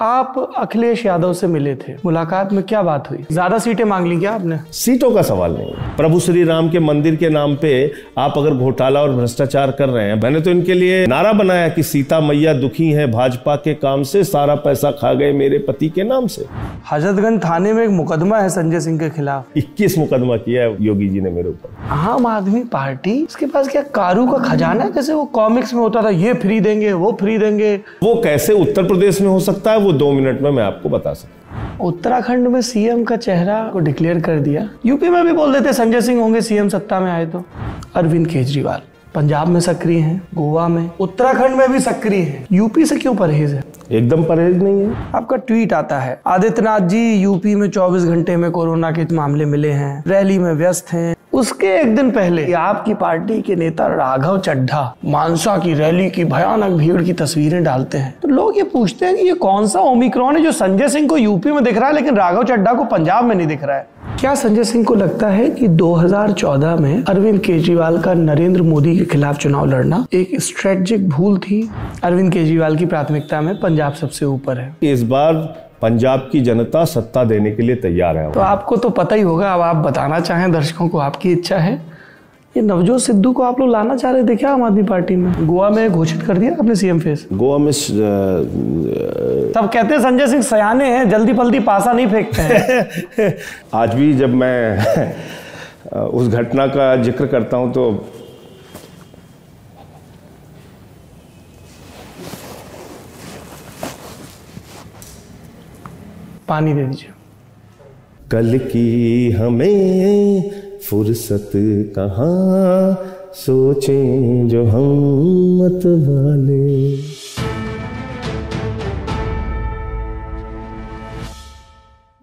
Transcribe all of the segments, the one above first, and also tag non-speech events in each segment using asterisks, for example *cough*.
आप अखिलेश यादव से मिले थे मुलाकात में क्या बात हुई ज्यादा सीटें मांग ली क्या आपने सीटों का सवाल नहीं प्रभु श्री राम के मंदिर के नाम पे आप अगर घोटाला और भ्रष्टाचार कर रहे हैं मैंने तो इनके लिए नारा बनाया कि सीता मैया दुखी है भाजपा के काम से सारा पैसा खा गए मेरे पति के नाम से हजरतगंज थाने में एक मुकदमा है संजय सिंह के खिलाफ इक्कीस मुकदमा किया है योगी जी ने मेरे ऊपर आम आदमी पार्टी उसके पास क्या कारू का खजाना जैसे वो कॉमिक्स में होता था ये फ्री देंगे वो फ्री देंगे वो कैसे उत्तर प्रदेश में हो सकता है वो दो मिनट में मैं आपको बता सकता उत्तराखंड में सीएम का चेहरा को डिक्लेयर कर दिया यूपी में भी बोल देते संजय सिंह होंगे सीएम सत्ता में आए तो अरविंद केजरीवाल पंजाब में सक्रिय हैं गोवा में उत्तराखंड में भी सक्रिय हैं यूपी से क्यों परहेज है एकदम परहेज नहीं है आपका ट्वीट आता है आदित्यनाथ जी यूपी में 24 घंटे में कोरोना के मामले मिले हैं रैली में व्यस्त हैं उसके एक दिन पहले आपकी पार्टी के नेता राघव चड्ढा मानसा की रैली की भयानक भीड़ की तस्वीरें डालते हैं तो लोग ये पूछते हैं कि ये कौन सा ओमिक्रॉन है जो संजय सिंह को यूपी में दिख रहा है लेकिन राघव चड्ढा को पंजाब में नहीं दिख रहा है क्या संजय सिंह को लगता है कि 2014 में अरविंद केजरीवाल का नरेंद्र मोदी के खिलाफ चुनाव लड़ना एक स्ट्रेटजिक भूल थी अरविंद केजरीवाल की प्राथमिकता में पंजाब सबसे ऊपर है इस बार पंजाब की जनता सत्ता देने के लिए तैयार है तो आपको तो पता ही होगा अब आप बताना चाहें दर्शकों को आपकी इच्छा है ये नवजोत सिद्धू को आप लोग लाना चाह रहे थे क्या आम आदमी पार्टी में गोवा में घोषित कर दिया आपने सीएम फेस गोवा में श... तब कहते हैं संजय सिंह सयाने हैं जल्दी पल्दी पासा नहीं फेंकते हैं *laughs* आज भी जब मैं *laughs* उस घटना का जिक्र करता हूँ तो पानी दे दीजिए कल की हमें फुर्सत कहा सोचें जो हम मत वाले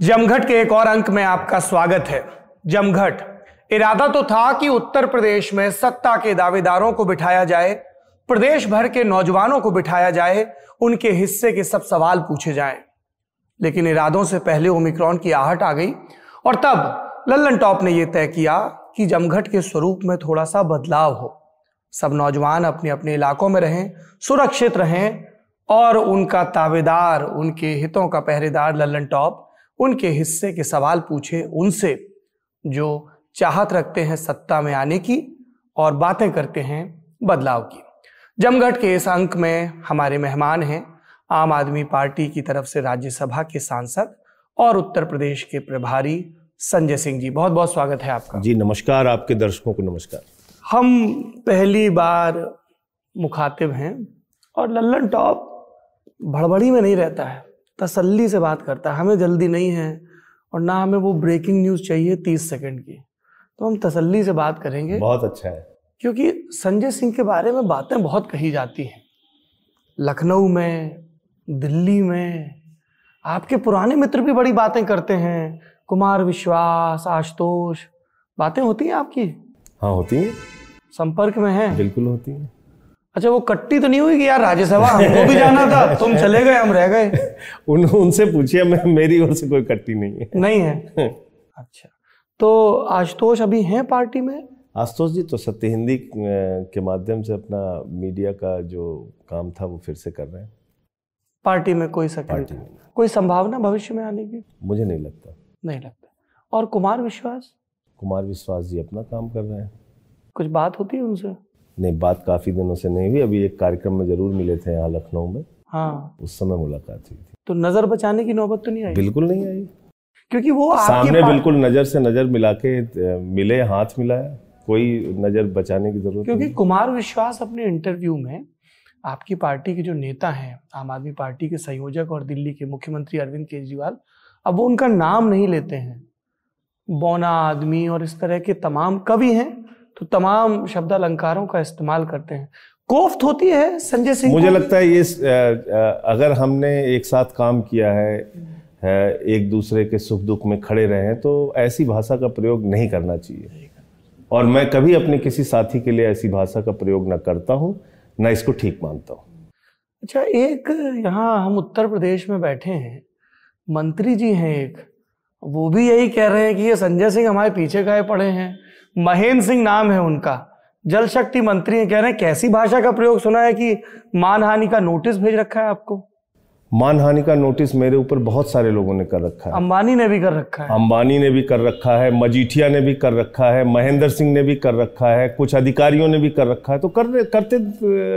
जमघट के एक और अंक में आपका स्वागत है जमघट इरादा तो था कि उत्तर प्रदेश में सत्ता के दावेदारों को बिठाया जाए प्रदेश भर के नौजवानों को बिठाया जाए उनके हिस्से के सब सवाल पूछे जाएं। लेकिन इरादों से पहले ओमिक्रॉन की आहट आ गई और तब लल्लन टॉप ने यह तय किया कि जमघट के स्वरूप में थोड़ा सा बदलाव हो सब नौजवान अपने अपने इलाकों में रहें सुरक्षित रहें और उनका तावेदार उनके हितों का पहरेदार लल्लन टॉप उनके हिस्से के सवाल पूछे उनसे जो चाहत रखते हैं सत्ता में आने की और बातें करते हैं बदलाव की जमघट के इस अंक में हमारे मेहमान हैं आम आदमी पार्टी की तरफ से राज्यसभा के सांसद और उत्तर प्रदेश के प्रभारी संजय सिंह जी बहुत बहुत स्वागत है आपका जी नमस्कार आपके दर्शकों को नमस्कार हम पहली बार मुखातिब हैं और लल्लन टॉप भड़बड़ी में नहीं रहता है तसल्ली से बात करता है हमें जल्दी नहीं है और ना हमें वो ब्रेकिंग न्यूज़ चाहिए तीस सेकंड की तो हम तसल्ली से बात करेंगे बहुत अच्छा है क्योंकि संजय सिंह के बारे में बातें बहुत कही जाती हैं लखनऊ में दिल्ली में आपके पुराने मित्र भी बड़ी बातें करते हैं कुमार विश्वास आशुतोष बातें होती हैं आपकी हाँ होती हैं संपर्क में हैं बिल्कुल होती हैं अच्छा वो कट्टी तो नहीं हुई कि यार राज्यसभा हमको भी जाना था *laughs* तुम चले गए हम रह गए *laughs* उन उनसे पूछिए मैं मेरी ओर से कोई कट्टी नहीं है नहीं है *laughs* अच्छा तो आशुतोष अभी हैं पार्टी में आशुतोष जी तो सत्य हिंदी के माध्यम से अपना मीडिया का जो काम था वो फिर से कर रहे हैं पार्टी में कोई सक्रिय कोई संभावना भविष्य में आने की मुझे नहीं लगता नहीं लगता और कुमार विश्वास कुमार विश्वास जी अपना काम कर रहे हैं कुछ बात होती है उनसे नहीं बात काफी दिनों से नहीं हुई अभी एक कार्यक्रम में जरूर मिले थे यहाँ लखनऊ में हाँ उस समय मुलाकात हुई थी तो नजर बचाने की नौबत तो नहीं आई बिल्कुल नहीं आई क्योंकि वो सामने बिल्कुल नजर से नजर मिला के मिले हाथ मिलाया कोई नजर बचाने की जरूरत क्योंकि कुमार विश्वास अपने इंटरव्यू में आपकी पार्टी के जो नेता हैं आम आदमी पार्टी के संयोजक और दिल्ली के मुख्यमंत्री अरविंद केजरीवाल अब वो उनका नाम नहीं लेते हैं बौना आदमी और इस तरह के तमाम कवि हैं तो तमाम शब्द अलंकारों का इस्तेमाल करते हैं कोफ्त होती है संजय सिंह मुझे लगता है ये अगर हमने एक साथ काम किया है एक दूसरे के सुख दुख में खड़े हैं तो ऐसी भाषा का प्रयोग नहीं करना चाहिए और मैं कभी अपने किसी साथी के लिए ऐसी भाषा का प्रयोग न करता हूँ मैं इसको ठीक मानता हूँ अच्छा एक यहाँ हम उत्तर प्रदेश में बैठे हैं मंत्री जी हैं एक वो भी यही कह रहे हैं कि ये संजय सिंह हमारे पीछे गए पड़े हैं महेंद्र सिंह नाम है उनका जल शक्ति मंत्री हैं कह रहे हैं कैसी भाषा का प्रयोग सुना है कि मानहानि का नोटिस भेज रखा है आपको मानहानि का नोटिस मेरे ऊपर बहुत सारे लोगों ने कर रखा है अंबानी ने भी कर रखा है अंबानी ने भी कर रखा है मजीठिया ने भी कर रखा है महेंद्र सिंह ने भी कर रखा है कुछ अधिकारियों ने भी कर रखा है तो कर करते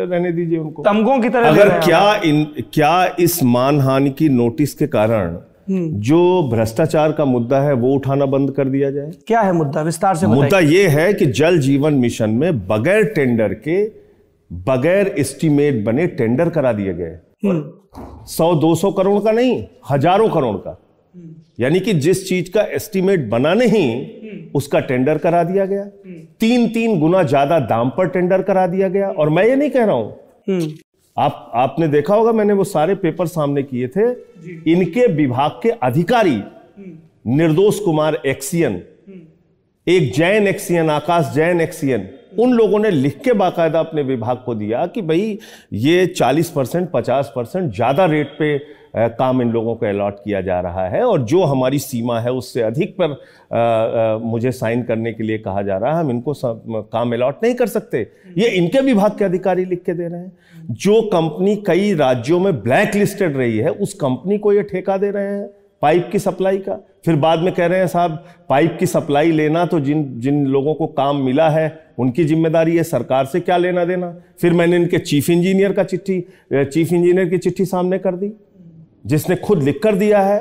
रहने दीजिए उनको तमगों की तरह अगर क्या इन क्या इस मानहानि की नोटिस के कारण हम्म। जो भ्रष्टाचार का मुद्दा है वो उठाना बंद कर दिया जाए क्या है मुद्दा विस्तार से मुद्दा ये है कि जल जीवन मिशन में बगैर टेंडर के बगैर एस्टीमेट बने टेंडर करा दिए गए हम्म। सौ दो सौ करोड़ का नहीं हजारों करोड़ का यानी कि जिस चीज का एस्टीमेट बना नहीं उसका टेंडर करा दिया गया तीन तीन गुना ज्यादा दाम पर टेंडर करा दिया गया और मैं ये नहीं कह रहा हूं आप आपने देखा होगा मैंने वो सारे पेपर सामने किए थे इनके विभाग के अधिकारी निर्दोष कुमार एक्सियन एक जैन एक्सियन आकाश जैन एक्सियन उन लोगों ने लिख के बाकायदा अपने विभाग को दिया कि भाई ये 40 परसेंट पचास परसेंट ज़्यादा रेट पे काम इन लोगों को अलॉट किया जा रहा है और जो हमारी सीमा है उससे अधिक पर आ, आ, मुझे साइन करने के लिए कहा जा रहा है हम इनको काम अलॉट नहीं कर सकते ये इनके विभाग के अधिकारी लिख के दे रहे हैं जो कंपनी कई राज्यों में ब्लैक लिस्टेड रही है उस कंपनी को ये ठेका दे रहे हैं पाइप की सप्लाई का फिर बाद में कह रहे हैं साहब पाइप की सप्लाई लेना तो जिन जिन लोगों को काम मिला है उनकी जिम्मेदारी है सरकार से क्या लेना देना फिर मैंने इनके चीफ इंजीनियर का चिट्ठी चीफ इंजीनियर की चिट्ठी सामने कर दी जिसने खुद लिख कर दिया है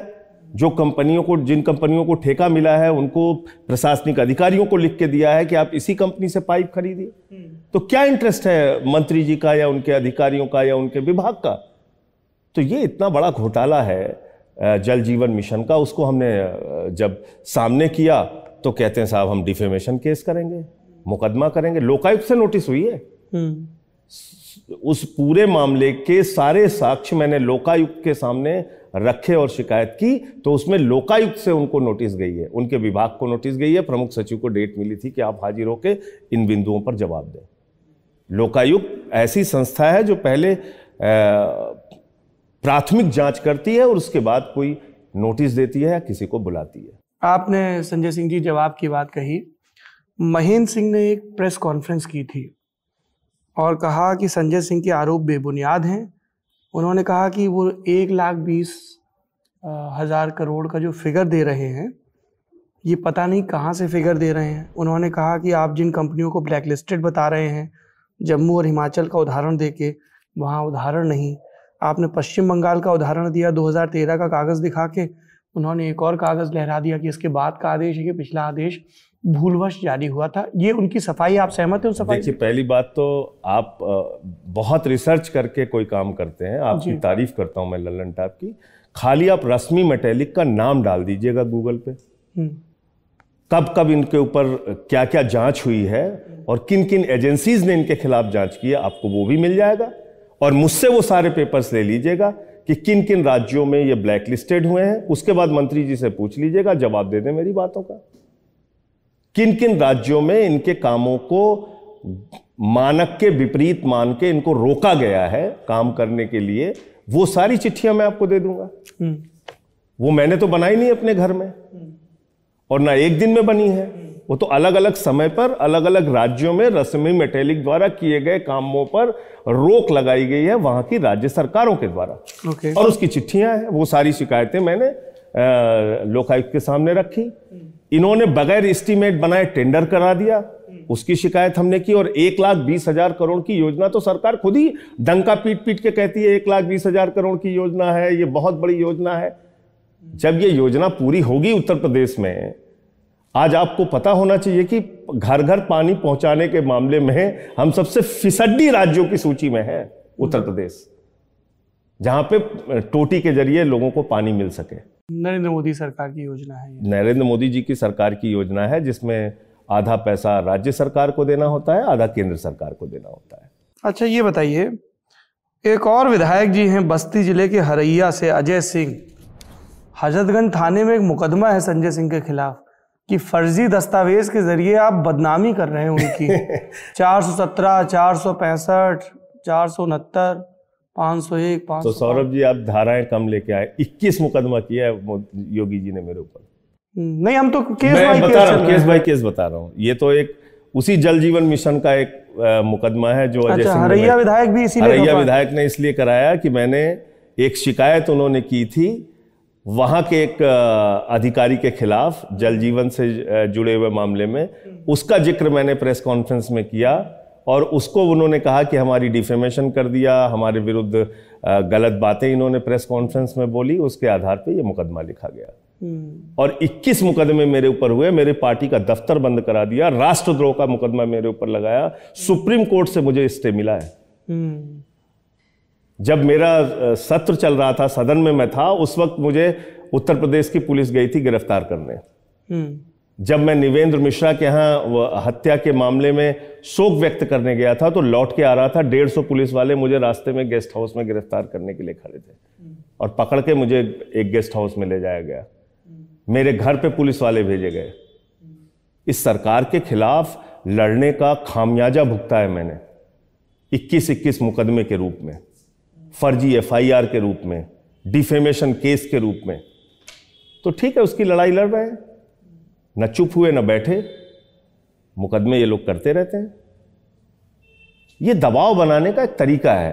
जो कंपनियों को जिन कंपनियों को ठेका मिला है उनको प्रशासनिक अधिकारियों को लिख के दिया है कि आप इसी कंपनी से पाइप खरीदिए तो क्या इंटरेस्ट है मंत्री जी का या उनके अधिकारियों का या उनके विभाग का तो ये इतना बड़ा घोटाला है जल जीवन मिशन का उसको हमने जब सामने किया तो कहते हैं साहब हम डिफेमेशन केस करेंगे मुकदमा करेंगे लोकायुक्त से नोटिस हुई है हम्म। उस पूरे मामले के सारे साक्ष्य मैंने लोकायुक्त के सामने रखे और शिकायत की तो उसमें लोकायुक्त से उनको नोटिस गई है उनके विभाग को नोटिस गई है प्रमुख सचिव को डेट मिली थी कि आप हाजिर होकर इन बिंदुओं पर जवाब दें लोकायुक्त ऐसी संस्था है जो पहले प्राथमिक जांच करती है और उसके बाद कोई नोटिस देती है या किसी को बुलाती है आपने संजय सिंह जी जवाब की बात कही महेंद्र सिंह ने एक प्रेस कॉन्फ्रेंस की थी और कहा कि संजय सिंह के आरोप बेबुनियाद हैं उन्होंने कहा कि वो एक लाख बीस हज़ार करोड़ का जो फिगर दे रहे हैं ये पता नहीं कहाँ से फिगर दे रहे हैं उन्होंने कहा कि आप जिन कंपनियों को ब्लैक लिस्टेड बता रहे हैं जम्मू और हिमाचल का उदाहरण दे के वहाँ उदाहरण नहीं आपने पश्चिम बंगाल का उदाहरण दिया 2013 का कागज़ दिखा के उन्होंने एक और कागज़ लहरा दिया कि इसके बाद का आदेश है कि पिछला आदेश भूलवश जारी हुआ था ये उनकी सफाई आप सहमत हैं सफाई देखिए पहली बात तो आप बहुत रिसर्च करके कोई काम करते हैं आपकी तारीफ करता हूं मैं लल्लन टाप की खाली आप रश्मि मेटेलिक का नाम डाल दीजिएगा गूगल पे हम्म। कब कब इनके ऊपर क्या क्या जांच हुई है और किन किन एजेंसीज ने इनके खिलाफ जांच की है आपको वो भी मिल जाएगा और मुझसे वो सारे पेपर्स ले लीजिएगा कि किन किन राज्यों में ये ब्लैक लिस्टेड हुए हैं उसके बाद मंत्री जी से पूछ लीजिएगा जवाब दे दें मेरी बातों का किन किन राज्यों में इनके कामों को मानक के विपरीत मान के इनको रोका गया है काम करने के लिए वो सारी चिट्ठियां मैं आपको दे दूंगा हम्म। वो मैंने तो बनाई नहीं अपने घर में और ना एक दिन में बनी है वो तो अलग अलग समय पर अलग अलग राज्यों में रस्मी मेटेलिक द्वारा किए गए कामों पर रोक लगाई गई है वहां की राज्य सरकारों के द्वारा और उसकी चिट्ठियां हैं वो सारी शिकायतें मैंने लोकायुक्त के सामने रखी इन्होंने बगैर एस्टीमेट बनाए टेंडर करा दिया उसकी शिकायत हमने की और एक लाख बीस हजार करोड़ की योजना तो सरकार खुद ही डंका पीट पीट के कहती है एक लाख बीस हजार करोड़ की योजना है ये बहुत बड़ी योजना है जब ये योजना पूरी होगी उत्तर प्रदेश में आज आपको पता होना चाहिए कि घर घर पानी पहुंचाने के मामले में हम सबसे फिसड्डी राज्यों की सूची में है उत्तर प्रदेश जहां पे टोटी के जरिए लोगों को पानी मिल सके नरेंद्र मोदी सरकार की योजना है नरेंद्र मोदी जी की सरकार की योजना है जिसमें आधा पैसा राज्य सरकार को देना होता है आधा केंद्र सरकार को देना होता है अच्छा ये बताइए एक और विधायक जी हैं बस्ती जिले के हरैया से अजय सिंह हजरतगंज थाने में एक मुकदमा है संजय सिंह के खिलाफ कि फर्जी दस्तावेज के जरिए आप बदनामी कर रहे हैं उनकी चार *laughs* चार सौ सत्रह सौ पैंसठ चार सौ उनहत्तर पाँच सौ एक पाँच तो सौरभ जी आप धाराएं कम लेके आए इक्कीस मुकदमा किया है योगी जी ने मेरे ऊपर नहीं हम तो केस मैं बाई बता केस रहा केस बाई केस बता रहा हूँ ये तो एक उसी जल जीवन मिशन का एक आ, मुकदमा है जो अजय अच्छा, हरैया विधायक भी इसीलिए हरैया विधायक ने इसलिए कराया कि मैंने एक शिकायत उन्होंने की थी वहां के एक अधिकारी के खिलाफ जल जीवन से जुड़े हुए मामले में उसका जिक्र मैंने प्रेस कॉन्फ्रेंस में किया और उसको उन्होंने कहा कि हमारी डिफेमेशन कर दिया हमारे विरुद्ध गलत बातें इन्होंने प्रेस कॉन्फ्रेंस में बोली उसके आधार पे ये मुकदमा लिखा गया हम्म। और 21 मुकदमे मेरे ऊपर हुए मेरे पार्टी का दफ्तर बंद करा दिया राष्ट्रद्रोह का मुकदमा मेरे ऊपर लगाया सुप्रीम कोर्ट से मुझे स्टे मिला है हम्म। जब मेरा सत्र चल रहा था सदन में मैं था उस वक्त मुझे उत्तर प्रदेश की पुलिस गई थी गिरफ्तार करने हम्म। जब मैं निवेंद्र मिश्रा के यहाँ हत्या के मामले में शोक व्यक्त करने गया था तो लौट के आ रहा था डेढ़ सौ पुलिस वाले मुझे रास्ते में गेस्ट हाउस में गिरफ्तार करने के लिए खड़े थे और पकड़ के मुझे एक गेस्ट हाउस में ले जाया गया मेरे घर पे पुलिस वाले भेजे गए इस सरकार के खिलाफ लड़ने का खामियाजा भुगता है मैंने इक्कीस इक्कीस मुकदमे के रूप में फर्जी एफआईआर के रूप में डिफेमेशन केस के रूप में तो ठीक है उसकी लड़ाई लड़ रहे हैं न चुप हुए न बैठे मुकदमे ये लोग करते रहते हैं ये दबाव बनाने का एक तरीका है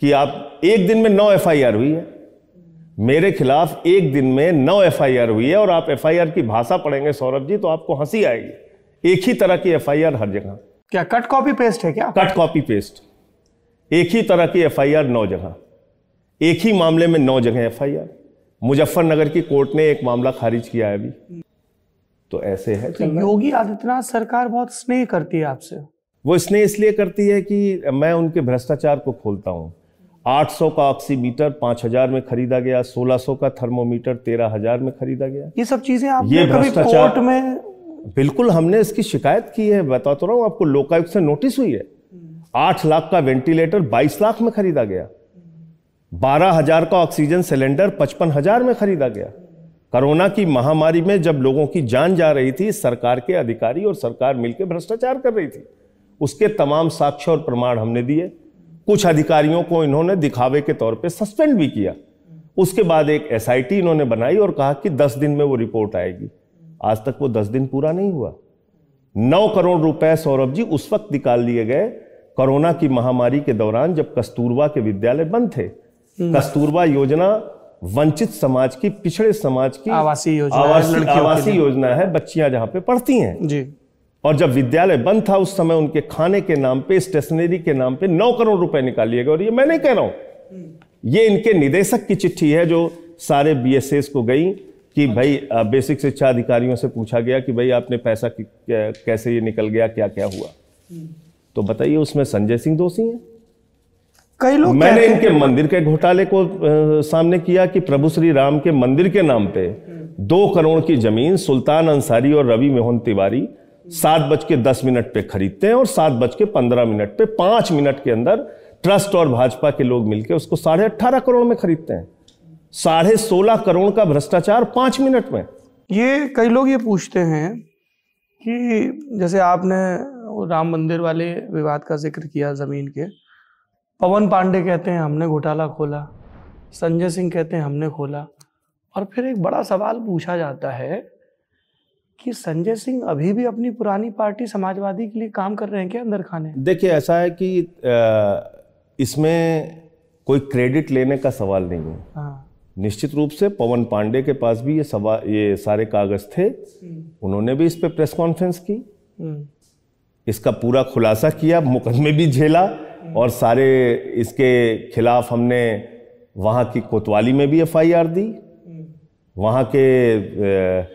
कि आप एक दिन में नौ एफआईआर हुई है मेरे खिलाफ एक दिन में नौ एफआईआर हुई है और आप एफआईआर की भाषा पढ़ेंगे सौरभ जी तो आपको हंसी आएगी एक ही तरह की एफआईआर हर जगह क्या कट कॉपी पेस्ट है क्या कट कॉपी पेस्ट एक ही तरह की एफआईआर नौ जगह एक ही मामले में नौ जगह एफआईआर मुजफ्फरनगर की कोर्ट ने एक मामला खारिज किया है अभी तो ऐसे है तो योगी आदित्यनाथ सरकार बहुत स्नेह करती है आपसे वो स्नेह इसलिए करती है कि मैं उनके भ्रष्टाचार को खोलता हूँ 800 का ऑक्सीमीटर 5000 में खरीदा गया 1600 का थर्मोमीटर 13000 में खरीदा गया ये सब चीजें आप ये भ्रष्टाचार में बिल्कुल हमने इसकी शिकायत की है बता तो रहा हूँ आपको लोकायुक्त से नोटिस हुई है आठ लाख का वेंटिलेटर बाईस लाख में खरीदा गया बारह हजार का ऑक्सीजन सिलेंडर पचपन हजार में खरीदा गया कोरोना की महामारी में जब लोगों की जान जा रही थी सरकार के अधिकारी और सरकार मिलकर भ्रष्टाचार कर रही थी उसके तमाम साक्ष्य और प्रमाण हमने दिए कुछ अधिकारियों को इन्होंने दिखावे के तौर पे सस्पेंड भी किया उसके बाद एक एसआईटी इन्होंने बनाई और कहा कि दस दिन में वो रिपोर्ट आएगी आज तक वो दस दिन पूरा नहीं हुआ नौ करोड़ रुपए सौरभ जी उस वक्त निकाल लिए गए कोरोना की महामारी के दौरान जब कस्तूरबा के विद्यालय बंद थे हम्म। कस्तूरबा योजना वंचित समाज की पिछड़े समाज की आवासीय योजना आवासी, है, आवासी योजना है बच्चियां जहां पे पढ़ती हैं जी और जब विद्यालय बंद था उस समय उनके खाने के नाम पे स्टेशनरी के नाम पे नौ करोड़ रुपए निकालिए गए और ये मैं नहीं कह रहा हूं ये इनके निदेशक की चिट्ठी है जो सारे बी को गई कि अच्छा। भाई बेसिक शिक्षा अधिकारियों से पूछा गया कि भाई आपने पैसा कैसे ये निकल गया क्या क्या हुआ हम्म। तो बताइए उसमें संजय सिंह दोषी हैं कई लोग मैंने इनके मंदिर के घोटाले को आ, सामने किया कि प्रभु श्री राम के मंदिर के नाम पे दो करोड़ की जमीन सुल्तान अंसारी और रवि मोहन तिवारी सात बज के दस मिनट पे खरीदते हैं और सात बज के पंद्रह मिनट पे पांच मिनट के अंदर ट्रस्ट और भाजपा के लोग मिलकर उसको साढ़े अट्ठारह करोड़ में खरीदते हैं साढ़े सोलह करोड़ का भ्रष्टाचार पांच मिनट में ये कई लोग ये पूछते हैं कि जैसे आपने राम मंदिर वाले विवाद का जिक्र किया ज़मीन के पवन पांडे कहते हैं हमने घोटाला खोला संजय सिंह कहते हैं हमने खोला और फिर एक बड़ा सवाल पूछा जाता है कि संजय सिंह अभी भी अपनी पुरानी पार्टी समाजवादी के लिए काम कर रहे हैं क्या अंदर खाने देखिए ऐसा है कि इसमें कोई क्रेडिट लेने का सवाल नहीं है हाँ। निश्चित रूप से पवन पांडे के पास भी ये सवाल ये सारे कागज थे हम्म। उन्होंने भी इस पर प्रेस कॉन्फ्रेंस की हम्म। इसका पूरा खुलासा किया मुकदमे भी झेला हम्म। और सारे इसके खिलाफ हमने वहाँ की कोतवाली में भी एफआईआर दी हम्म। वहाँ के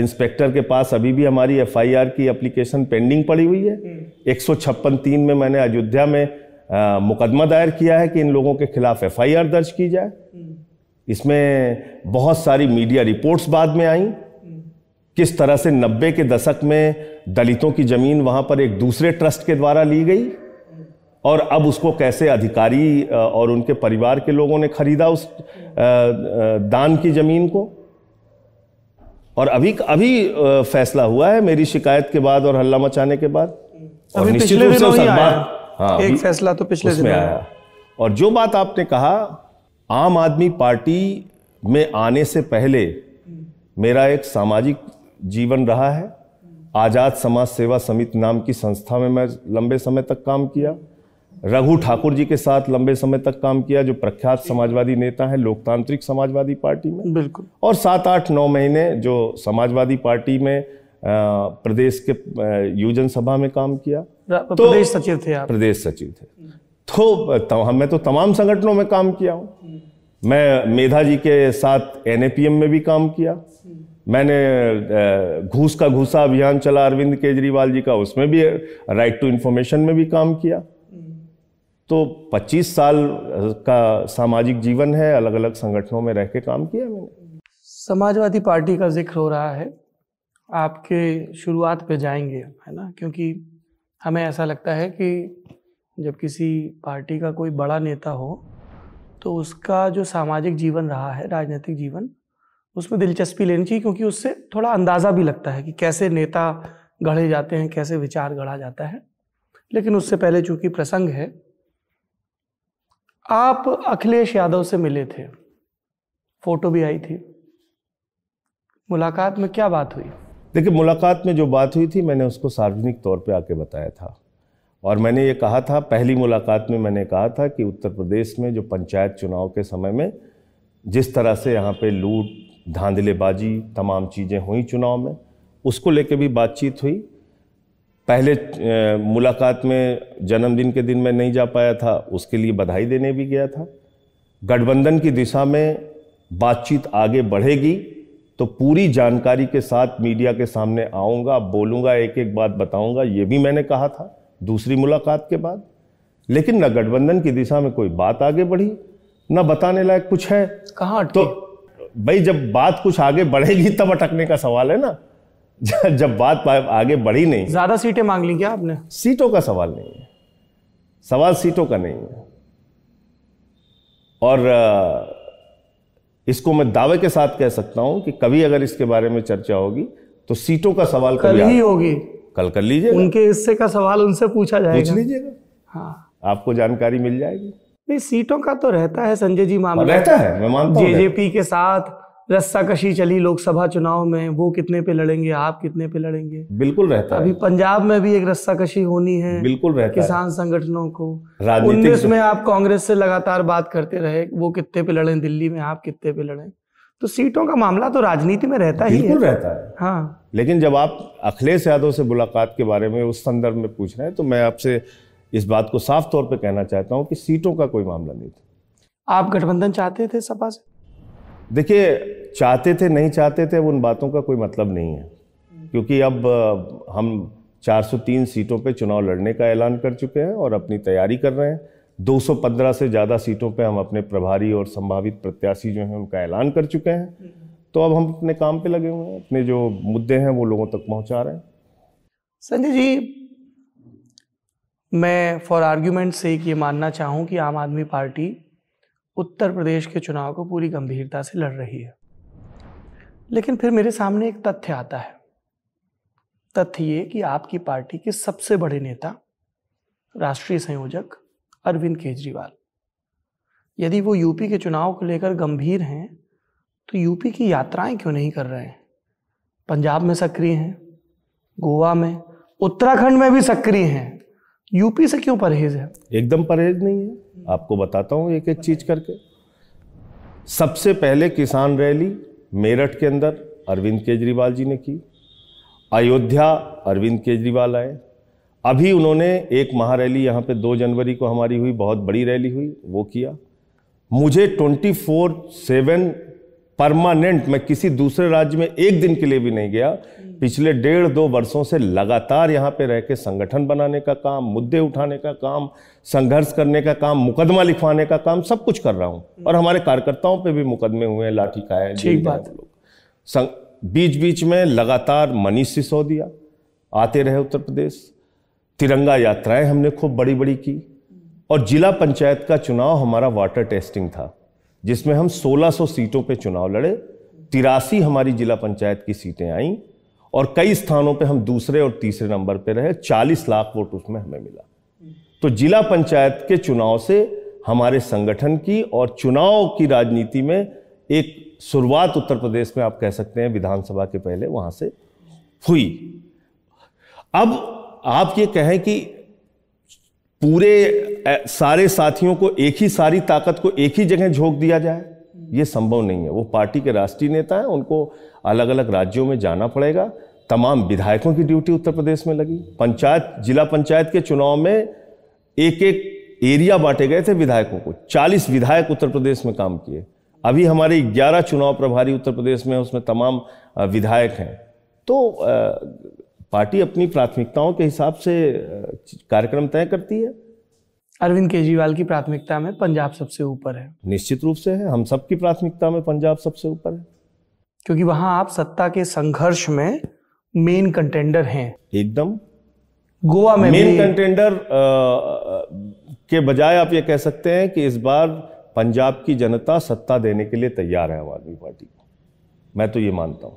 इंस्पेक्टर के पास अभी भी हमारी एफआईआर की एप्लीकेशन पेंडिंग पड़ी हुई है हम्म। एक सौ छप्पन तीन में मैंने अयोध्या में आ, मुकदमा दायर किया है कि इन लोगों के खिलाफ एफआईआर दर्ज की जाए इसमें बहुत सारी मीडिया रिपोर्ट्स बाद में आई किस तरह से नब्बे के दशक में दलितों की ज़मीन वहाँ पर एक दूसरे ट्रस्ट के द्वारा ली गई और अब उसको कैसे अधिकारी और उनके परिवार के लोगों ने खरीदा उस दान की ज़मीन को और अभी अभी फैसला हुआ है मेरी शिकायत के बाद और हल्ला मचाने के बाद और निश्चित रूप से हाँ, एक फैसला तो पिछले दिन आया और जो बात आपने कहा आम आदमी पार्टी में आने से पहले मेरा एक सामाजिक जीवन रहा है आज़ाद समाज सेवा समिति नाम की संस्था में मैं लंबे समय तक काम किया रघु ठाकुर जी के साथ लंबे समय तक काम किया जो प्रख्यात समाजवादी नेता हैं लोकतांत्रिक समाजवादी पार्टी में बिल्कुल और सात आठ नौ महीने जो समाजवादी पार्टी में प्रदेश के यूजन सभा में काम किया तो प्रदेश सचिव थे आप प्रदेश सचिव थे तो, तो, मैं तो तमाम संगठनों में काम किया हूँ मैं मेधा जी के साथ एन में भी काम किया मैंने घूस का घूसा अभियान चला अरविंद केजरीवाल जी का उसमें भी राइट टू इन्फॉर्मेशन में भी काम किया तो 25 साल का सामाजिक जीवन है अलग अलग संगठनों में रह के काम किया मैंने समाजवादी पार्टी का जिक्र हो रहा है आपके शुरुआत पे जाएंगे है ना क्योंकि हमें ऐसा लगता है कि जब किसी पार्टी का कोई बड़ा नेता हो तो उसका जो सामाजिक जीवन रहा है राजनीतिक जीवन उसमें दिलचस्पी लेनी चाहिए क्योंकि उससे थोड़ा अंदाज़ा भी लगता है कि कैसे नेता गढ़े जाते हैं कैसे विचार गढ़ा जाता है लेकिन उससे पहले चूंकि प्रसंग है आप अखिलेश यादव से मिले थे फोटो भी आई थी मुलाकात में क्या बात हुई देखिए मुलाकात में जो बात हुई थी मैंने उसको सार्वजनिक तौर पे आके बताया था और मैंने ये कहा था पहली मुलाकात में मैंने कहा था कि उत्तर प्रदेश में जो पंचायत चुनाव के समय में जिस तरह से यहाँ पे लूट धांधलेबाजी तमाम चीज़ें हुई चुनाव में उसको लेके भी बातचीत हुई पहले मुलाकात में जन्मदिन के दिन मैं नहीं जा पाया था उसके लिए बधाई देने भी गया था गठबंधन की दिशा में बातचीत आगे बढ़ेगी तो पूरी जानकारी के साथ मीडिया के सामने आऊँगा बोलूँगा एक एक बात बताऊँगा ये भी मैंने कहा था दूसरी मुलाकात के बाद लेकिन न गठबंधन की दिशा में कोई बात आगे बढ़ी न बताने लायक कुछ है कहाँ तो भाई जब बात कुछ आगे बढ़ेगी तब अटकने का सवाल है ना *laughs* जब बात आगे बढ़ी नहीं ज़्यादा सीटें मांग ली क्या आपने सीटों का सवाल नहीं है सवाल सीटों का नहीं है और इसको मैं दावे के साथ कह सकता हूं कि कभी अगर इसके बारे में चर्चा होगी तो सीटों का सवाल कल ही होगी कल कर लीजिए उनके हिस्से का सवाल उनसे पूछा जाएगा पूछ लीजिएगा हाँ आपको जानकारी मिल जाएगी नहीं सीटों का तो रहता है संजय जी मामला हाँ, रहता है मैं मानता जेजेपी के साथ रस्साकशी चली लोकसभा चुनाव में वो कितने पे लड़ेंगे आप कितने पे लड़ेंगे बिल्कुल रहता अभी है पंजाब में भी एक रस्साकशी होनी है बिल्कुल रहता किसान है। संगठनों को उन्नीस में आप कांग्रेस से लगातार बात करते रहे वो कितने पे लड़े दिल्ली में आप कितने पे लड़े तो सीटों का मामला तो राजनीति में रहता ही है रहता है हाँ लेकिन जब आप अखिलेश यादव से मुलाकात के बारे में उस संदर्भ में पूछ रहे हैं तो मैं आपसे इस बात को साफ तौर पर कहना चाहता हूँ कि सीटों का कोई मामला नहीं था आप गठबंधन चाहते थे सपा से देखिए चाहते थे नहीं चाहते थे उन बातों का कोई मतलब नहीं है क्योंकि अब हम 403 सीटों पे चुनाव लड़ने का ऐलान कर चुके हैं और अपनी तैयारी कर रहे हैं 215 से ज़्यादा सीटों पे हम अपने प्रभारी और संभावित प्रत्याशी जो हैं उनका ऐलान कर चुके हैं तो अब हम अपने काम पे लगे हुए हैं अपने जो मुद्दे हैं वो लोगों तक पहुंचा रहे हैं संजय जी मैं फॉर आर्ग्यूमेंट से ये मानना चाहूँ कि आम आदमी पार्टी उत्तर प्रदेश के चुनाव को पूरी गंभीरता से लड़ रही है लेकिन फिर मेरे सामने एक तथ्य आता है तथ्य ये कि आपकी पार्टी के सबसे बड़े नेता राष्ट्रीय संयोजक अरविंद केजरीवाल यदि वो यूपी के चुनाव को लेकर गंभीर हैं तो यूपी की यात्राएं क्यों नहीं कर रहे हैं पंजाब में सक्रिय हैं गोवा में उत्तराखंड में भी सक्रिय हैं यूपी से क्यों परहेज है एकदम परहेज नहीं है आपको बताता हूँ एक एक चीज करके सबसे पहले किसान रैली मेरठ के अंदर अरविंद केजरीवाल जी ने की अयोध्या अरविंद केजरीवाल आए अभी उन्होंने एक महारैली यहाँ पे 2 जनवरी को हमारी हुई बहुत बड़ी रैली हुई वो किया मुझे 24 सेवन परमानेंट मैं किसी दूसरे राज्य में एक दिन के लिए भी नहीं गया पिछले डेढ़ दो वर्षों से लगातार यहाँ पे रह के संगठन बनाने का काम मुद्दे उठाने का काम संघर्ष करने का काम मुकदमा लिखवाने का काम सब कुछ कर रहा हूँ और हमारे कार्यकर्ताओं पे भी मुकदमे हुए हैं लाठी खाए ठीक बात लोग बीच बीच में लगातार मनीष सिसोदिया आते रहे उत्तर प्रदेश तिरंगा यात्राएं हमने खूब बड़ी बड़ी की और जिला पंचायत का चुनाव हमारा वाटर टेस्टिंग था जिसमें हम 1600 सीटों पे चुनाव लड़े तिरासी हमारी जिला पंचायत की सीटें आईं और कई स्थानों पे हम दूसरे और तीसरे नंबर पे रहे 40 लाख वोट उसमें हमें मिला तो जिला पंचायत के चुनाव से हमारे संगठन की और चुनाव की राजनीति में एक शुरुआत उत्तर प्रदेश में आप कह सकते हैं विधानसभा के पहले वहां से हुई अब आप ये कहें कि पूरे सारे साथियों को एक ही सारी ताकत को एक ही जगह झोंक दिया जाए ये संभव नहीं है वो पार्टी के राष्ट्रीय नेता हैं उनको अलग अलग राज्यों में जाना पड़ेगा तमाम विधायकों की ड्यूटी उत्तर प्रदेश में लगी पंचायत जिला पंचायत के चुनाव में एक एक एरिया बांटे गए थे विधायकों को 40 विधायक उत्तर प्रदेश में काम किए अभी हमारे 11 चुनाव प्रभारी उत्तर प्रदेश में उसमें तमाम विधायक हैं तो पार्टी अपनी प्राथमिकताओं के हिसाब से कार्यक्रम तय करती है अरविंद केजरीवाल की प्राथमिकता में पंजाब सबसे ऊपर है निश्चित रूप से है हम सबकी प्राथमिकता में पंजाब सबसे ऊपर है क्योंकि वहां आप सत्ता के संघर्ष में मेन कंटेंडर हैं एकदम गोवा में मेन कंटेंडर के बजाय आप ये कह सकते हैं कि इस बार पंजाब की जनता सत्ता देने के लिए तैयार है आम आदमी पार्टी को मैं तो ये मानता हूं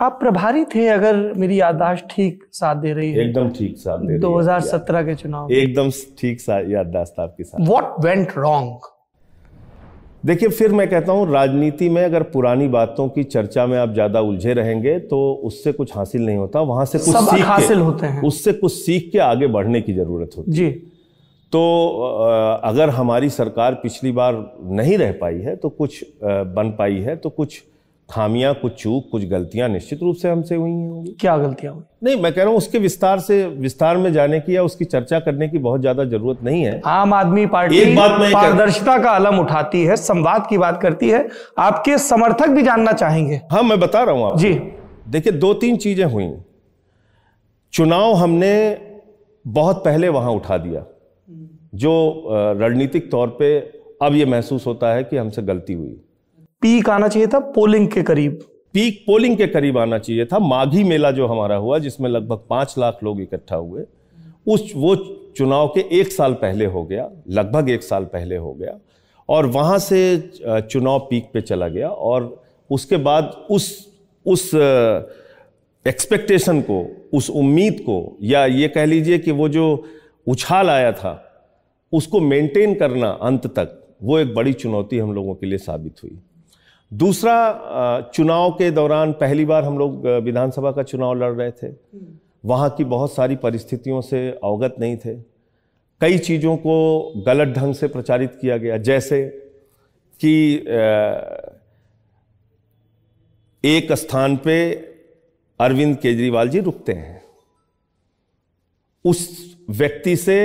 आप प्रभारी थे अगर मेरी याददाश्त ठीक साथ दे रही है एकदम ठीक साथ दे सत्रह के चुनाव एकदम ठीक याददाश्त आपके साथ वॉट वेंट रॉन्ग देखिए फिर मैं कहता हूँ राजनीति में अगर पुरानी बातों की चर्चा में आप ज्यादा उलझे रहेंगे तो उससे कुछ हासिल नहीं होता वहां से कुछ सीख हासिल होते हैं उससे कुछ सीख के आगे बढ़ने की जरूरत होती जी तो अगर हमारी सरकार पिछली बार नहीं रह पाई है तो कुछ बन पाई है तो कुछ खामियां कुछ चूक कुछ गलतियां निश्चित रूप से हमसे हुई हैं क्या गलतियां हुई नहीं मैं कह रहा हूँ उसके विस्तार से विस्तार में जाने की या उसकी चर्चा करने की बहुत ज्यादा जरूरत नहीं है आम आदमी पार्टी एक बात मैं पारदर्शिता का अलम उठाती है संवाद की बात करती है आपके समर्थक भी जानना चाहेंगे हाँ मैं बता रहा हूँ जी देखिए दो तीन चीजें हुई चुनाव हमने बहुत पहले वहां उठा दिया जो रणनीतिक तौर पर अब ये महसूस होता है कि हमसे गलती हुई पीक आना चाहिए था पोलिंग के करीब पीक पोलिंग के करीब आना चाहिए था माघी मेला जो हमारा हुआ जिसमें लगभग पाँच लाख लोग इकट्ठा हुए उस वो चुनाव के एक साल पहले हो गया लगभग एक साल पहले हो गया और वहाँ से चुनाव पीक पे चला गया और उसके बाद उस उस एक्सपेक्टेशन को उस उम्मीद को या ये कह लीजिए कि वो जो उछाल आया था उसको मेंटेन करना अंत तक वो एक बड़ी चुनौती हम लोगों के लिए साबित हुई दूसरा चुनाव के दौरान पहली बार हम लोग विधानसभा का चुनाव लड़ रहे थे हम्म। वहाँ की बहुत सारी परिस्थितियों से अवगत नहीं थे कई चीज़ों को गलत ढंग से प्रचारित किया गया जैसे कि एक स्थान पे अरविंद केजरीवाल जी रुकते हैं उस व्यक्ति से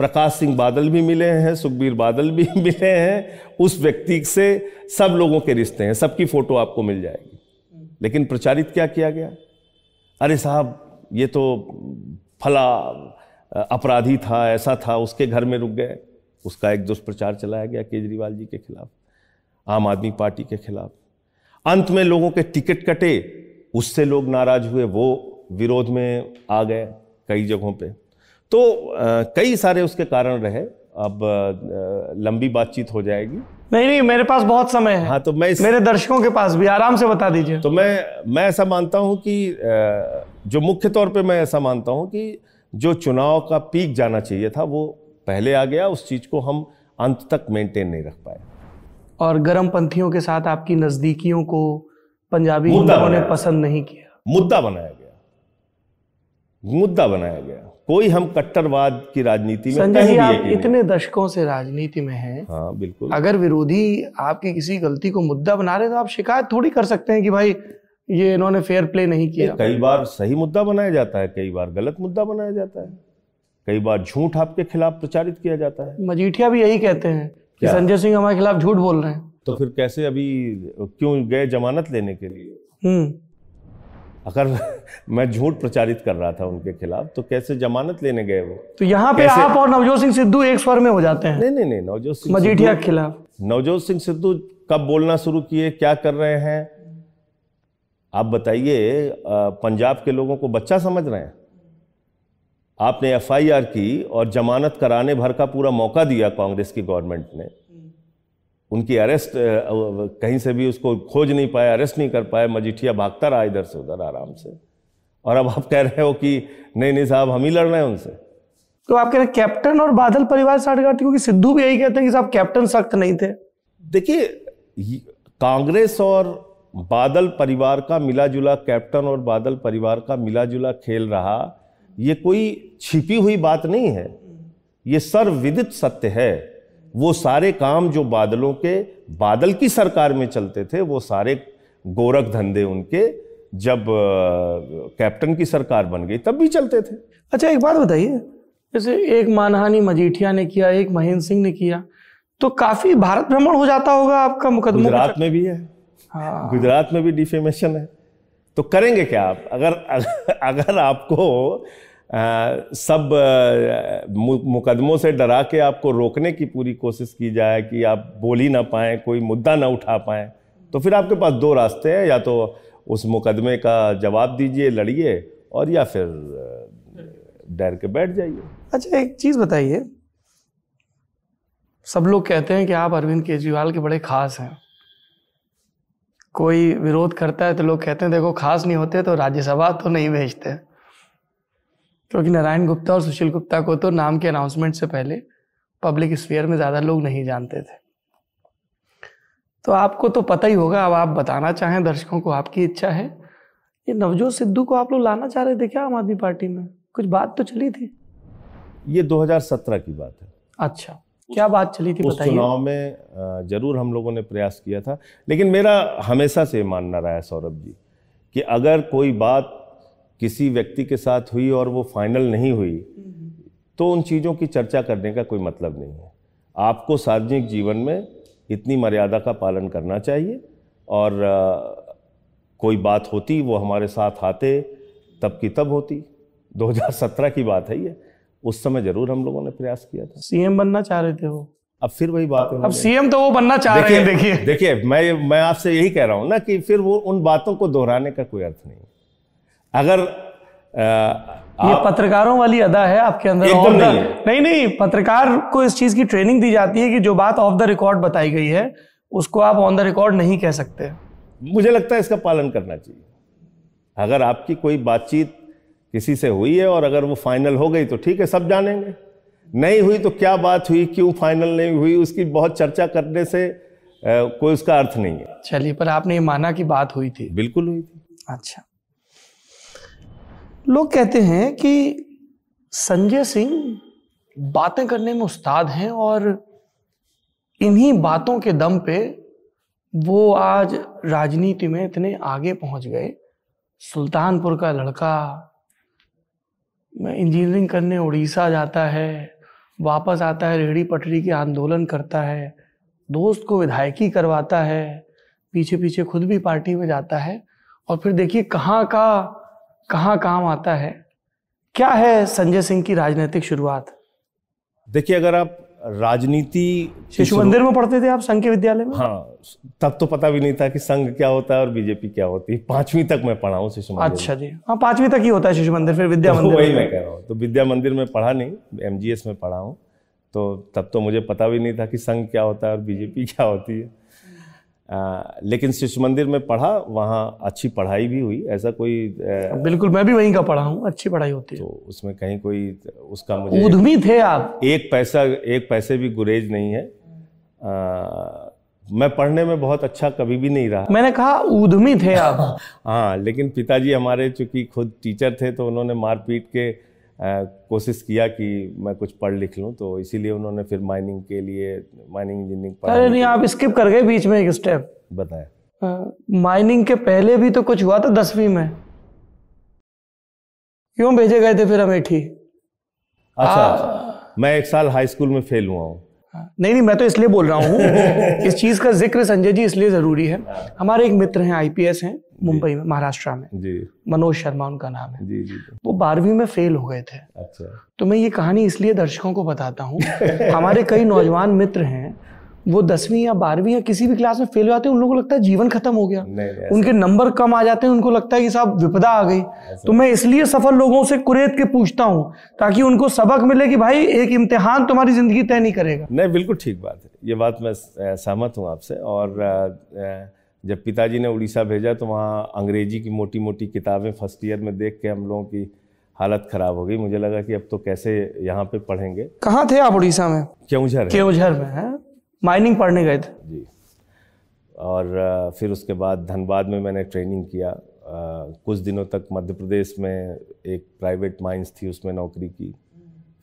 प्रकाश सिंह बादल भी मिले हैं सुखबीर बादल भी *laughs* मिले हैं उस व्यक्ति से सब लोगों के रिश्ते हैं सबकी फ़ोटो आपको मिल जाएगी लेकिन प्रचारित क्या किया गया अरे साहब ये तो फला अपराधी था ऐसा था उसके घर में रुक गए उसका एक दुष्प्रचार चलाया गया केजरीवाल जी के खिलाफ आम आदमी पार्टी के खिलाफ अंत में लोगों के टिकट कटे उससे लोग नाराज हुए वो विरोध में आ गए कई जगहों पर तो कई सारे उसके कारण रहे अब लंबी बातचीत हो जाएगी नहीं नहीं मेरे पास बहुत समय है हाँ तो मैं इस... मेरे दर्शकों के पास भी आराम से बता दीजिए तो मैं मैं ऐसा मानता हूं कि जो मुख्य तौर पे मैं ऐसा मानता हूं कि जो चुनाव का पीक जाना चाहिए था वो पहले आ गया उस चीज़ को हम अंत तक मेंटेन नहीं रख पाए और गर्म पंथियों के साथ आपकी नज़दीकियों को पंजाबी लोगों ने पसंद नहीं किया मुद्दा बनाया मुद्दा बनाया गया कोई हम कट्टरवाद की राजनीति में संजय जी आप इतने दशकों से राजनीति में हैं हाँ बिल्कुल अगर विरोधी आपकी किसी गलती को मुद्दा बना रहे तो आप शिकायत थोड़ी कर सकते हैं कि भाई ये इन्होंने फेयर प्ले नहीं किया कई बार सही मुद्दा बनाया जाता है कई बार गलत मुद्दा बनाया जाता है कई बार झूठ आपके खिलाफ प्रचारित किया जाता है मजीठिया भी यही कहते हैं कि संजय सिंह हमारे खिलाफ झूठ बोल रहे हैं तो फिर कैसे अभी क्यों गए जमानत लेने के लिए हम्म अगर *laughs* मैं झूठ प्रचारित कर रहा था उनके खिलाफ तो कैसे जमानत लेने गए वो तो यहाँ पे आप और नवजोत सिंह सिद्धू एक स्वर में हो जाते हैं नहीं नहीं नहीं नवजोत सिंह मजीठिया के खिलाफ नवजोत सिंह सिद्धू कब बोलना शुरू किए क्या कर रहे हैं आप बताइए पंजाब के लोगों को बच्चा समझ रहे हैं आपने एफआईआर की और जमानत कराने भर का पूरा मौका दिया कांग्रेस की गवर्नमेंट ने उनकी अरेस्ट कहीं से भी उसको खोज नहीं पाया अरेस्ट नहीं कर पाए मजिठिया भागता रहा इधर से उधर आराम से और अब आप कह रहे हो कि नहीं नहीं साहब हम ही लड़ रहे हैं उनसे तो आप कह रहे कैप्टन और बादल परिवार साठगाठी क्योंकि सिद्धू भी यही कहते हैं कि साहब कैप्टन सख्त नहीं थे देखिए कांग्रेस और बादल परिवार का मिला जुला कैप्टन और बादल परिवार का मिला जुला खेल रहा ये कोई छिपी हुई बात नहीं है ये सर्वविदित सत्य है वो सारे काम जो बादलों के बादल की सरकार में चलते थे वो सारे गोरख धंधे उनके जब कैप्टन की सरकार बन गई तब भी चलते थे अच्छा एक बात बताइए जैसे एक मानहानी मजीठिया ने किया एक महेंद्र सिंह ने किया तो काफी भारत भ्रमण हो जाता होगा आपका मुकदमा गुजरात में भी है हाँ। गुजरात में भी डिफेमेशन है तो करेंगे क्या आप अगर अगर आपको सब मुकदमों से डरा के आपको रोकने की पूरी कोशिश की जाए कि आप बोल ही ना पाएँ कोई मुद्दा ना उठा पाएँ तो फिर आपके पास दो रास्ते हैं या तो उस मुकदमे का जवाब दीजिए लड़िए और या फिर डर के बैठ जाइए अच्छा एक चीज़ बताइए सब लोग कहते हैं कि आप अरविंद केजरीवाल के बड़े खास हैं कोई विरोध करता है तो लोग कहते हैं देखो खास नहीं होते तो राज्यसभा तो नहीं भेजते क्योंकि नारायण गुप्ता और सुशील गुप्ता को तो नाम के अनाउंसमेंट से पहले पब्लिक स्फीयर में ज़्यादा लोग नहीं जानते थे तो आपको तो पता ही होगा अब आप बताना चाहें दर्शकों को आपकी इच्छा है ये नवजोत सिद्धू को आप लोग लाना चाह रहे थे क्या आम आदमी पार्टी में कुछ बात तो चली थी ये 2017 की बात है अच्छा क्या बात चली थी बताइए चुनाव में जरूर हम लोगों ने प्रयास किया था लेकिन मेरा हमेशा से मानना रहा है सौरभ जी कि अगर कोई बात किसी व्यक्ति के साथ हुई और वो फाइनल नहीं हुई तो उन चीज़ों की चर्चा करने का कोई मतलब नहीं है आपको सार्वजनिक जीवन में इतनी मर्यादा का पालन करना चाहिए और आ, कोई बात होती वो हमारे साथ आते तब की तब होती 2017 की बात है ये उस समय जरूर हम लोगों ने प्रयास किया था सीएम बनना चाह रहे थे वो अब फिर वही बात है अब सीएम तो वो बनना चाह रहे हैं देखिए देखिए मैं मैं आपसे यही कह रहा हूँ ना कि फिर वो उन बातों को दोहराने का कोई अर्थ नहीं अगर आ, ये पत्रकारों वाली अदा है आपके अंदर एकदम तो नहीं, है। नहीं नहीं पत्रकार को इस चीज की ट्रेनिंग दी जाती है कि जो बात ऑफ द रिकॉर्ड बताई गई है उसको आप ऑन द रिकॉर्ड नहीं कह सकते मुझे लगता है इसका पालन करना चाहिए अगर आपकी कोई बातचीत किसी से हुई है और अगर वो फाइनल हो गई तो ठीक है सब जानेंगे नहीं हुई तो क्या बात हुई क्यों फाइनल नहीं हुई उसकी बहुत चर्चा करने से कोई उसका अर्थ नहीं है चलिए पर आपने ये माना कि बात हुई थी बिल्कुल हुई थी अच्छा लोग कहते हैं कि संजय सिंह बातें करने में उस्ताद हैं और इन्हीं बातों के दम पे वो आज राजनीति में इतने आगे पहुंच गए सुल्तानपुर का लड़का इंजीनियरिंग करने उड़ीसा जाता है वापस आता है रेहड़ी पटरी के आंदोलन करता है दोस्त को विधायकी करवाता है पीछे पीछे खुद भी पार्टी में जाता है और फिर देखिए कहाँ का कहाँ काम आता है क्या है संजय सिंह की राजनीतिक शुरुआत देखिए अगर आप राजनीति शिशु मंदिर में पढ़ते थे आप संघ के विद्यालय में हाँ तब तो पता भी नहीं था कि संघ क्या होता है और बीजेपी क्या होती है पांचवी तक मैं पढ़ा हूँ शिशु मंदिर अच्छा जी हाँ पांचवी तक ही होता है शिशु मंदिर फिर तो विद्या तो मंदिर वही मैं कह रहा हूँ तो विद्या मंदिर में पढ़ा नहीं एम में पढ़ा हूँ तो तब तो मुझे पता भी नहीं था कि संघ क्या होता है और बीजेपी क्या होती है आ, लेकिन शिष्य मंदिर में पढ़ा वहाँ अच्छी पढ़ाई भी हुई ऐसा कोई आ, बिल्कुल मैं भी वहीं का पढ़ा हूँ अच्छी पढ़ाई होती है तो उसमें कहीं कोई उसका मुझे उद्यमी थे आप एक पैसा एक पैसे भी गुरेज नहीं है आ, मैं पढ़ने में बहुत अच्छा कभी भी नहीं रहा मैंने कहा उद्यमी थे आप *laughs* हाँ लेकिन पिताजी हमारे चूंकि खुद टीचर थे तो उन्होंने मारपीट के कोशिश किया कि मैं कुछ पढ़ लिख लूँ तो इसीलिए उन्होंने फिर माइनिंग के लिए माइनिंग इंजीनियरिंग अरे नहीं आप स्किप कर गए बीच में एक स्टेप बताया माइनिंग के पहले भी तो कुछ हुआ था दसवीं में क्यों भेजे गए थे फिर अमेठी अच्छा आ, मैं एक साल हाई स्कूल में फेल हुआ हूँ हाँ, नहीं नहीं मैं तो इसलिए बोल रहा हूँ *laughs* इस चीज़ का जिक्र संजय जी इसलिए ज़रूरी है हाँ। हमारे एक मित्र हैं आईपीएस हैं मुंबई में महाराष्ट्र में मनोज शर्मा उनका नाम है जी, जी, वो बारहवीं में फेल हो गए थे अच्छा तो मैं ये कहानी इसलिए दर्शकों को बताता हूँ *laughs* हमारे कई नौजवान मित्र हैं वो दसवीं या बारहवीं या किसी भी क्लास में फेल हो जाते हैं उन लोगों को लगता है जीवन खत्म हो गया उनके नंबर कम आ जाते हैं उनको लगता है कि साहब विपदा आ गई तो मैं इसलिए सफल लोगों से कुरेद के पूछता हूँ ताकि उनको सबक मिले कि भाई एक इम्तिहान तुम्हारी जिंदगी तय नहीं करेगा नहीं बिल्कुल ठीक बात है ये बात मैं सहमत हूँ आपसे और जब पिताजी ने उड़ीसा भेजा तो वहाँ अंग्रेजी की मोटी मोटी किताबें फर्स्ट ईयर में देख के हम लोगों की हालत खराब हो गई मुझे लगा कि अब तो कैसे यहाँ पे पढ़ेंगे कहाँ थे आप उड़ीसा में क्यों केऊझर में है माइनिंग पढ़ने गए थे जी और फिर उसके बाद धनबाद में मैंने ट्रेनिंग किया कुछ दिनों तक मध्य प्रदेश में एक प्राइवेट माइंस थी उसमें नौकरी की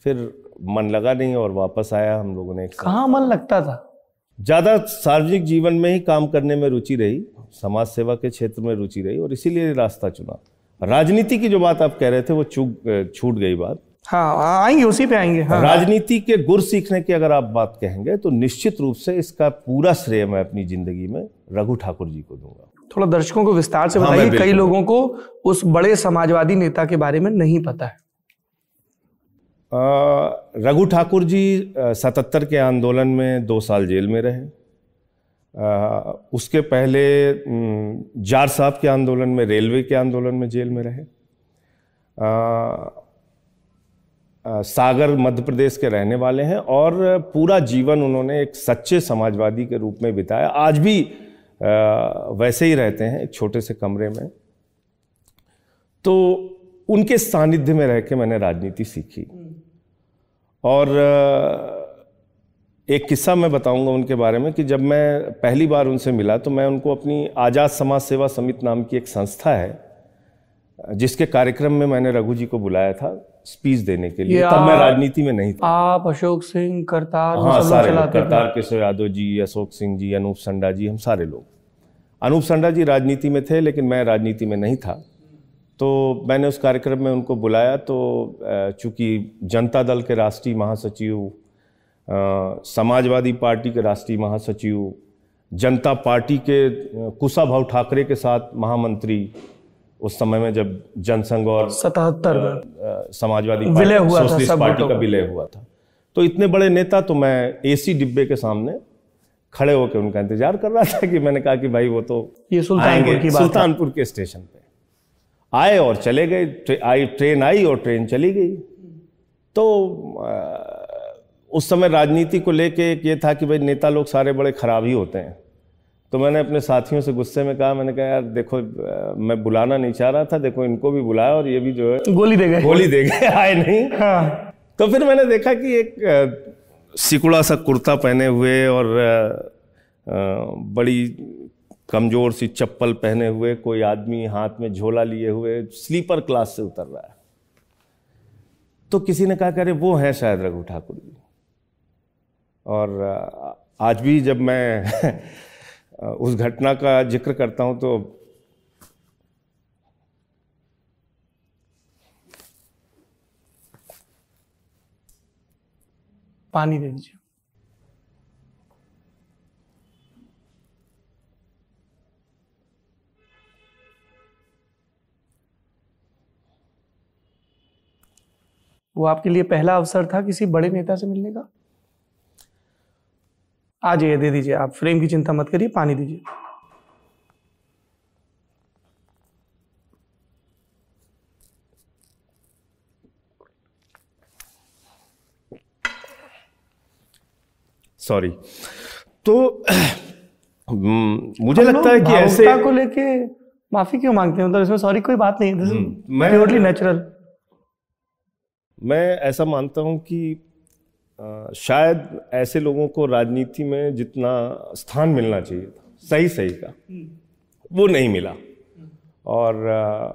फिर मन लगा नहीं और वापस आया हम लोगों ने कहाँ मन लगता था ज़्यादा सार्वजनिक जीवन में ही काम करने में रुचि रही समाज सेवा के क्षेत्र में रुचि रही और इसीलिए रास्ता चुना राजनीति की जो बात आप कह रहे थे वो चूक छूट गई बात हाँ आएंगे उसी पे आएंगे हाँ, राजनीति के गुर सीखने की अगर आप बात कहेंगे तो निश्चित रूप से इसका पूरा श्रेय मैं अपनी जिंदगी में रघु ठाकुर जी को दूंगा थोड़ा दर्शकों को विस्तार से हाँ, बताइए कई लोगों को उस बड़े समाजवादी नेता के बारे में नहीं पता है रघु ठाकुर जी सतहत्तर के आंदोलन में दो साल जेल में रहे आ, उसके पहले जार साहब के आंदोलन में रेलवे के आंदोलन में जेल में रहे आ, आ, सागर मध्य प्रदेश के रहने वाले हैं और पूरा जीवन उन्होंने एक सच्चे समाजवादी के रूप में बिताया आज भी वैसे ही रहते हैं एक छोटे से कमरे में तो उनके सानिध्य में रह के मैंने राजनीति सीखी और एक किस्सा मैं बताऊंगा उनके बारे में कि जब मैं पहली बार उनसे मिला तो मैं उनको अपनी आज़ाद समाज सेवा समिति नाम की एक संस्था है जिसके कार्यक्रम में मैंने रघु जी को बुलाया था स्पीच देने के लिए तब मैं राजनीति में नहीं था आप अशोक सिंह करतार हाँ सारे लोग करतार केशव यादव जी अशोक सिंह जी अनूप संडा जी हम सारे लोग अनूप संडा जी राजनीति में थे लेकिन मैं राजनीति में नहीं था तो मैंने उस कार्यक्रम में उनको बुलाया तो चूंकि जनता दल के राष्ट्रीय महासचिव समाजवादी पार्टी के राष्ट्रीय महासचिव जनता पार्टी के कुशा भाव ठाकरे के साथ महामंत्री उस समय में जब जनसंघ और सतहत्तर समाजवादी विलय हुआ था पार्टी का विलय हुआ था तो इतने बड़े नेता तो मैं एसी डिब्बे के सामने खड़े होकर उनका इंतजार कर रहा था कि मैंने कहा कि भाई वो तो ये सुल्तानपुर की बात सुल्तानपुर के स्टेशन पे आए और चले गए ट्रे, आई ट्रेन आई और ट्रेन चली गई तो आ, उस समय राजनीति को लेके एक ये था कि भाई नेता लोग सारे बड़े ख़राब ही होते हैं तो मैंने अपने साथियों से गुस्से में कहा मैंने कहा यार देखो मैं बुलाना नहीं चाह रहा था देखो इनको भी बुलाया और ये भी जो है गोली दे गए गोली दे गए आए नहीं हाँ। तो फिर मैंने देखा कि एक सिकुड़ा सा कुर्ता पहने हुए और बड़ी कमज़ोर सी चप्पल पहने हुए कोई आदमी हाथ में झोला लिए हुए स्लीपर क्लास से उतर रहा है तो किसी ने कहा अरे वो है शायद रघु ठाकुर जी और आज भी जब मैं *laughs* उस घटना का जिक्र करता हूं तो पानी दे दीजिए वो आपके लिए पहला अवसर था किसी बड़े नेता से मिलने का आ जाइए दे दीजिए आप फ्रेम की चिंता मत करिए पानी दीजिए सॉरी तो हम्म, मुझे लगता है कि ऐसे को लेके माफी क्यों मांगते हैं मतलब इसमें सॉरी कोई बात नहीं हम्म, मैं नेचुरल मैं ऐसा मानता हूँ कि आ, शायद ऐसे लोगों को राजनीति में जितना स्थान मिलना चाहिए था सही सही का वो नहीं मिला और आ,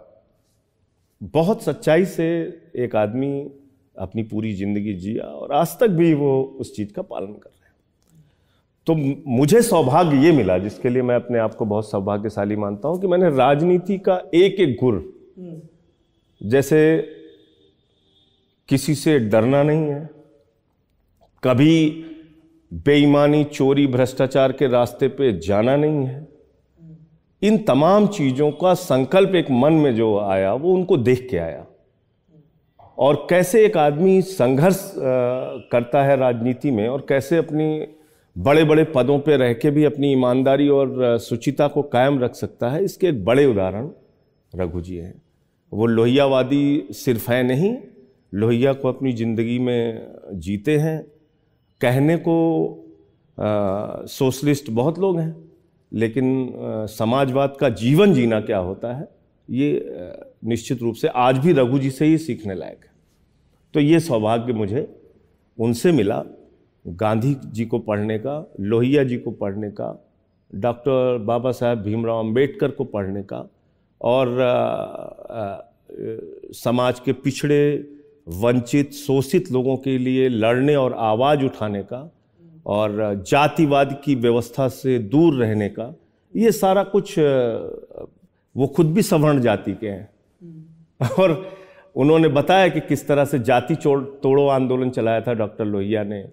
बहुत सच्चाई से एक आदमी अपनी पूरी ज़िंदगी जिया और आज तक भी वो उस चीज़ का पालन कर रहे हैं तो मुझे सौभाग्य ये मिला जिसके लिए मैं अपने आप को बहुत सौभाग्यशाली मानता हूँ कि मैंने राजनीति का एक एक गुर हम्म। जैसे किसी से डरना नहीं है कभी बेईमानी चोरी भ्रष्टाचार के रास्ते पे जाना नहीं है इन तमाम चीज़ों का संकल्प एक मन में जो आया वो उनको देख के आया और कैसे एक आदमी संघर्ष करता है राजनीति में और कैसे अपनी बड़े बड़े पदों पे रह के भी अपनी ईमानदारी और सुचिता को कायम रख सकता है इसके एक बड़े उदाहरण रघु जी हैं वो लोहियावादी सिर्फ हैं नहीं लोहिया को अपनी ज़िंदगी में जीते हैं कहने को सोशलिस्ट बहुत लोग हैं लेकिन आ, समाजवाद का जीवन जीना क्या होता है ये निश्चित रूप से आज भी रघु जी से ही सीखने लायक है तो ये सौभाग्य मुझे उनसे मिला गांधी जी को पढ़ने का लोहिया जी को पढ़ने का डॉक्टर बाबा साहेब भीमराव अम्बेडकर को पढ़ने का और आ, आ, समाज के पिछड़े वंचित शोषित लोगों के लिए लड़ने और आवाज़ उठाने का और जातिवाद की व्यवस्था से दूर रहने का ये सारा कुछ वो खुद भी सवर्ण जाति के हैं हम्म। और उन्होंने बताया कि किस तरह से जाति तोड़ो आंदोलन चलाया था डॉक्टर लोहिया ने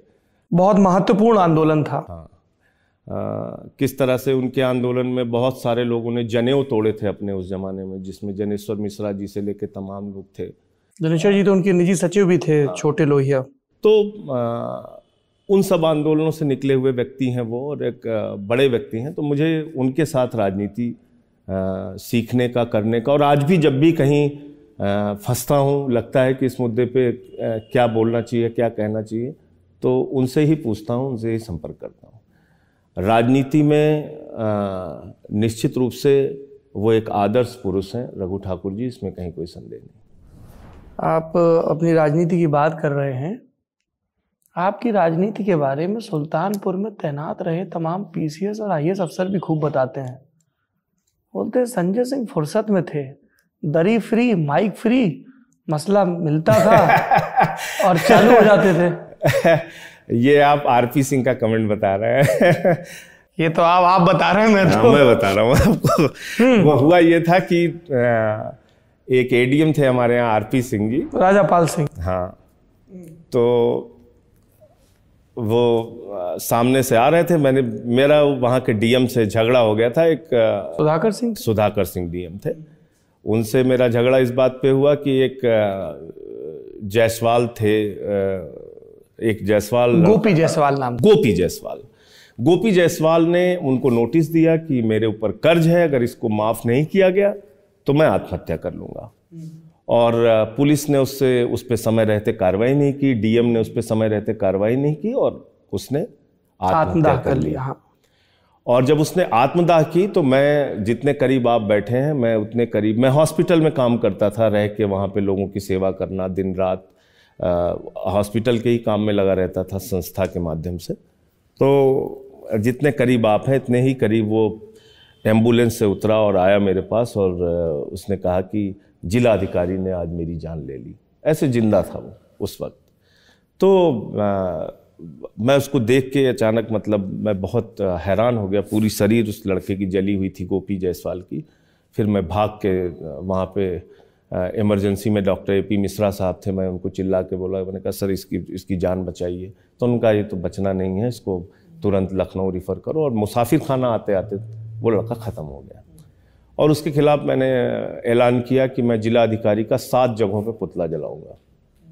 बहुत महत्वपूर्ण आंदोलन था हाँ आ, किस तरह से उनके आंदोलन में बहुत सारे लोगों ने जनेऊ तोड़े थे अपने उस जमाने में जिसमें जनेश्वर मिश्रा जी से लेकर तमाम लोग थे धनेश्वर जी तो उनके निजी सचिव भी थे हाँ। छोटे लोहिया तो आ, उन सब आंदोलनों से निकले हुए व्यक्ति हैं वो और एक बड़े व्यक्ति हैं तो मुझे उनके साथ राजनीति सीखने का करने का और आज भी जब भी कहीं फंसता हूँ लगता है कि इस मुद्दे पे क्या बोलना चाहिए क्या कहना चाहिए तो उनसे ही पूछता हूँ उनसे ही संपर्क करता हूँ राजनीति में निश्चित रूप से वो एक आदर्श पुरुष हैं रघु ठाकुर जी इसमें कहीं कोई संदेह नहीं आप अपनी राजनीति की बात कर रहे हैं आपकी राजनीति के बारे में सुल्तानपुर में तैनात रहे तमाम पीसीएस और आईएएस अफसर भी खूब बताते हैं बोलते संजय सिंह फुर्सत में थे दरी फ्री माइक फ्री मसला मिलता था *laughs* और चालू हो जाते थे *laughs* ये आप आरपी सिंह का कमेंट बता रहे हैं *laughs* ये तो आप आप बता रहे हैं मैं तो हाँ, मैं बता रहा हूँ आपको हम्म। वो हुआ ये था कि आ, एक एडीएम थे हमारे यहाँ आरपी सिंह जी राजा पाल सिंह हाँ तो वो सामने से आ रहे थे मैंने मेरा वहाँ के डीएम से झगड़ा हो गया था एक सुधाकर सिंह सुधाकर सिंह डीएम थे उनसे मेरा झगड़ा इस बात पे हुआ कि एक जायसवाल थे एक जायसवाल गोपी जायसवाल नाम गोपी जायसवाल गोपी जायसवाल ने उनको नोटिस दिया कि मेरे ऊपर कर्ज है अगर इसको माफ़ नहीं किया गया तो मैं आत्महत्या कर लूँगा और पुलिस ने उससे उस पर समय रहते कार्रवाई नहीं की डीएम ने उस पर समय रहते कार्रवाई नहीं की और उसने आत्मदाह कर लिया हाँ। और जब उसने आत्मदाह की तो मैं जितने करीब आप बैठे हैं मैं उतने करीब मैं हॉस्पिटल में काम करता था रह के वहाँ पे लोगों की सेवा करना दिन रात हॉस्पिटल के ही काम में लगा रहता था संस्था के माध्यम से तो जितने करीब आप हैं इतने ही करीब वो एम्बुलेंस से उतरा और आया मेरे पास और उसने कहा कि जिला अधिकारी ने आज मेरी जान ले ली ऐसे जिंदा था वो उस वक्त तो आ, मैं उसको देख के अचानक मतलब मैं बहुत हैरान हो गया पूरी शरीर उस लड़के की जली हुई थी गोपी जायसवाल की फिर मैं भाग के वहाँ पे इमरजेंसी में डॉक्टर ए पी मिश्रा साहब थे मैं उनको चिल्ला के बोला मैंने कहा सर इसकी इसकी जान बचाइए तो उनका ये तो बचना नहीं है इसको तुरंत लखनऊ रिफ़र करो और मुसाफिर खाना आते आते वो लड़का ख़त्म हो गया और उसके खिलाफ़ मैंने ऐलान किया कि मैं जिला अधिकारी का सात जगहों पे पुतला जलाऊंगा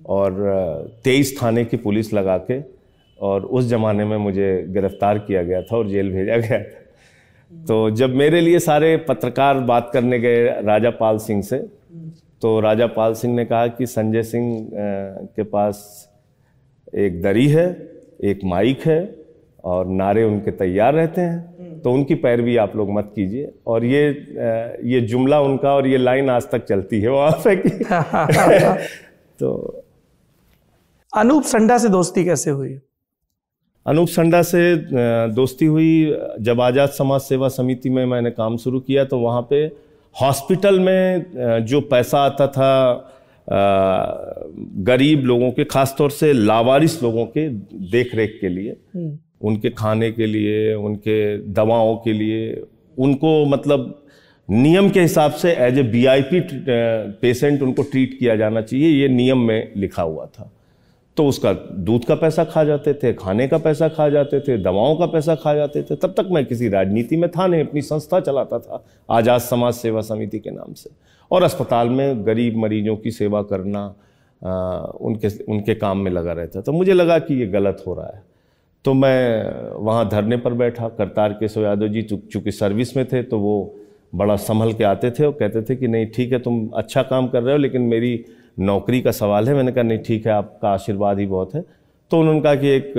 और तेईस थाने की पुलिस लगा के और उस ज़माने में मुझे गिरफ़्तार किया गया था और जेल भेजा गया था तो जब मेरे लिए सारे पत्रकार बात करने गए राजा पाल सिंह से तो राजा पाल सिंह ने कहा कि संजय सिंह के पास एक दरी है एक माइक है और नारे उनके तैयार रहते हैं तो उनकी पैरवी आप लोग मत कीजिए और ये ये जुमला उनका और ये लाइन आज तक चलती है वो आप *laughs* तो अनूप संडा से दोस्ती कैसे हुई अनूप संडा से दोस्ती हुई जब आज़ाद समाज सेवा समिति में मैंने काम शुरू किया तो वहाँ पे हॉस्पिटल में जो पैसा आता था गरीब लोगों के ख़ासतौर से लावारिस लोगों के देख रेख के लिए हम्म। उनके खाने के लिए उनके दवाओं के लिए उनको मतलब नियम के हिसाब से एज ए बीआईपी पेशेंट उनको ट्रीट किया जाना चाहिए ये नियम में लिखा हुआ था तो उसका दूध का पैसा खा जाते थे खाने का पैसा खा जाते थे दवाओं का पैसा खा जाते थे तब तक मैं किसी राजनीति में था नहीं अपनी संस्था चलाता था आज़ाद समाज सेवा समिति के नाम से और अस्पताल में गरीब मरीजों की सेवा करना आ, उनके उनके काम में लगा रहता तो मुझे लगा कि ये गलत हो रहा है तो मैं वहाँ धरने पर बैठा करतार केशव यादव जी चूँकि सर्विस में थे तो वो बड़ा संभल के आते थे और कहते थे कि नहीं ठीक है तुम अच्छा काम कर रहे हो लेकिन मेरी नौकरी का सवाल है मैंने कहा नहीं ठीक है आपका आशीर्वाद ही बहुत है तो उन्होंने कहा कि एक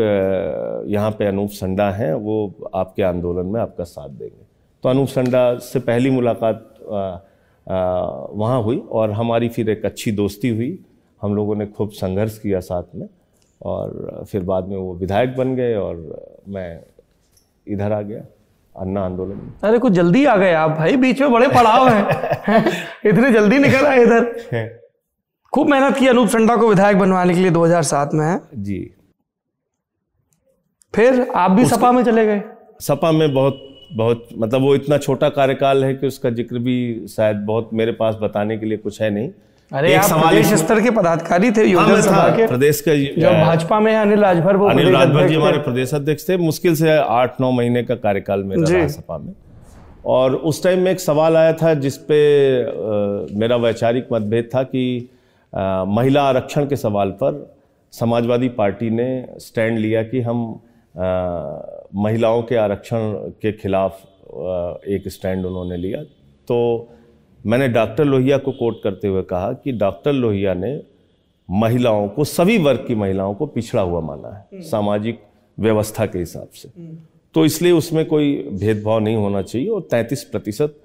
यहाँ पे अनूप संडा हैं वो आपके आंदोलन में आपका साथ देंगे तो अनूप संडा से पहली मुलाकात वहाँ हुई और हमारी फिर एक अच्छी दोस्ती हुई हम लोगों ने खूब संघर्ष किया साथ में और फिर बाद में वो विधायक बन गए और मैं इधर आ गया अन्ना आंदोलन अरे कुछ जल्दी आ गए आप भाई बीच में बड़े पड़ाव हैं *laughs* इतने जल्दी निकल आए इधर खूब मेहनत की अनूप संडा को विधायक बनवाने के लिए 2007 में जी फिर आप भी सपा में चले गए सपा में बहुत बहुत मतलब वो इतना छोटा कार्यकाल है कि उसका जिक्र भी शायद बहुत मेरे पास बताने के लिए कुछ है नहीं अरे एक आप प्रदेश स्तर के पदाधिकारी थे हाँ, सभा के प्रदेश के जब भाजपा में अनिल राजभर वो अनिल राजभर जी हमारे प्रदेश अध्यक्ष थे मुश्किल से आठ नौ महीने का कार्यकाल में सपा में और उस टाइम में एक सवाल आया था जिसपे मेरा वैचारिक मतभेद था कि आ, महिला आरक्षण के सवाल पर समाजवादी पार्टी ने स्टैंड लिया कि हम आ, महिलाओं के आरक्षण के खिलाफ एक स्टैंड उन्होंने लिया तो मैंने डॉक्टर लोहिया को कोट करते हुए कहा कि डॉक्टर लोहिया ने महिलाओं को सभी वर्ग की महिलाओं को पिछड़ा हुआ माना है हम्म। सामाजिक व्यवस्था के हिसाब से हम्म। तो इसलिए उसमें कोई भेदभाव नहीं होना चाहिए और तैंतीस प्रतिशत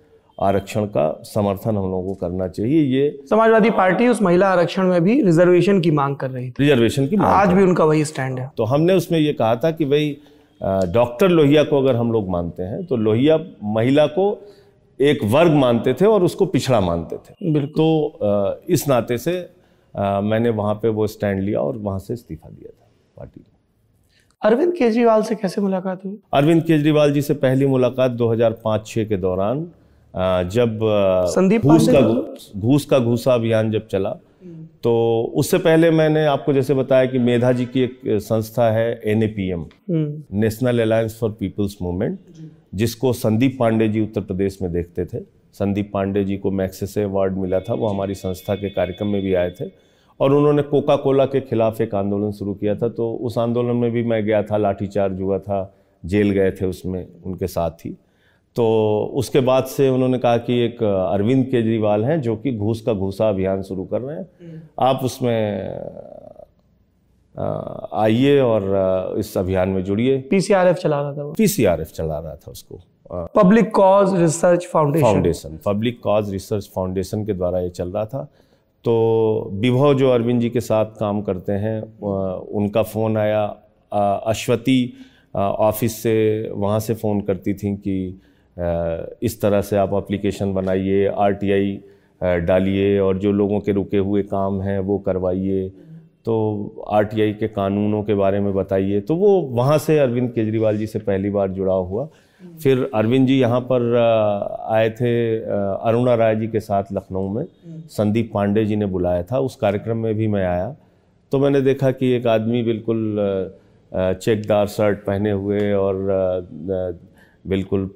आरक्षण का समर्थन हम लोगों को करना चाहिए ये समाजवादी पार्टी उस महिला आरक्षण में भी रिजर्वेशन की मांग कर रही थी रिजर्वेशन की मांग आज भी उनका वही स्टैंड है तो हमने उसमें ये कहा था कि भाई डॉक्टर लोहिया को अगर हम लोग मानते हैं तो लोहिया महिला को एक वर्ग मानते थे और उसको पिछड़ा मानते थे तो इस नाते से मैंने वहाँ पे वो स्टैंड लिया और वहाँ से इस्तीफा दिया था पार्टी में अरविंद केजरीवाल से कैसे मुलाकात हुई अरविंद केजरीवाल जी से पहली मुलाकात 2005-6 के दौरान जब संदीप घूस का घूस का घूसा अभियान जब चला हम्म। तो उससे पहले मैंने आपको जैसे बताया कि मेधा जी की एक संस्था है N hmm. National alliance for people's movement जिसको संदीप पांडे जी उत्तर प्रदेश में देखते थे संदीप पांडे जी को मैक्सेसे अवार्ड मिला था वो हमारी संस्था के कार्यक्रम में भी आए थे और उन्होंने कोका कोला के खिलाफ एक आंदोलन शुरू किया था तो उस आंदोलन में भी मैं गया था लाठीचार्ज हुआ था जेल गए थे उसमें उनके साथ ही तो उसके बाद से उन्होंने कहा कि एक अरविंद केजरीवाल हैं जो कि घूस का घूसा अभियान शुरू कर रहे हैं हम्म। आप उसमें आइए और इस अभियान में जुड़िए पीसीआरएफ चला रहा था पीसीआरएफ चला रहा था उसको public cause research foundation foundation public cause research foundation के द्वारा ये चल रहा था तो विभव जो अरविंद जी के साथ काम करते हैं उनका फ़ोन आया अश्वती ऑफिस से वहाँ से फ़ोन करती थी कि इस तरह से आप एप्लीकेशन बनाइए आरटीआई डालिए और जो लोगों के रुके हुए काम हैं वो करवाइए तो आरटीआई के कानूनों के बारे में बताइए तो वो वहाँ से अरविंद केजरीवाल जी से पहली बार जुड़ाव हुआ फिर अरविंद जी यहाँ पर आए थे अरुणा राय जी के साथ लखनऊ में संदीप पांडे जी ने बुलाया था उस कार्यक्रम में भी मैं आया तो मैंने देखा कि एक आदमी बिल्कुल चेकदार शर्ट पहने हुए और बिल्कुल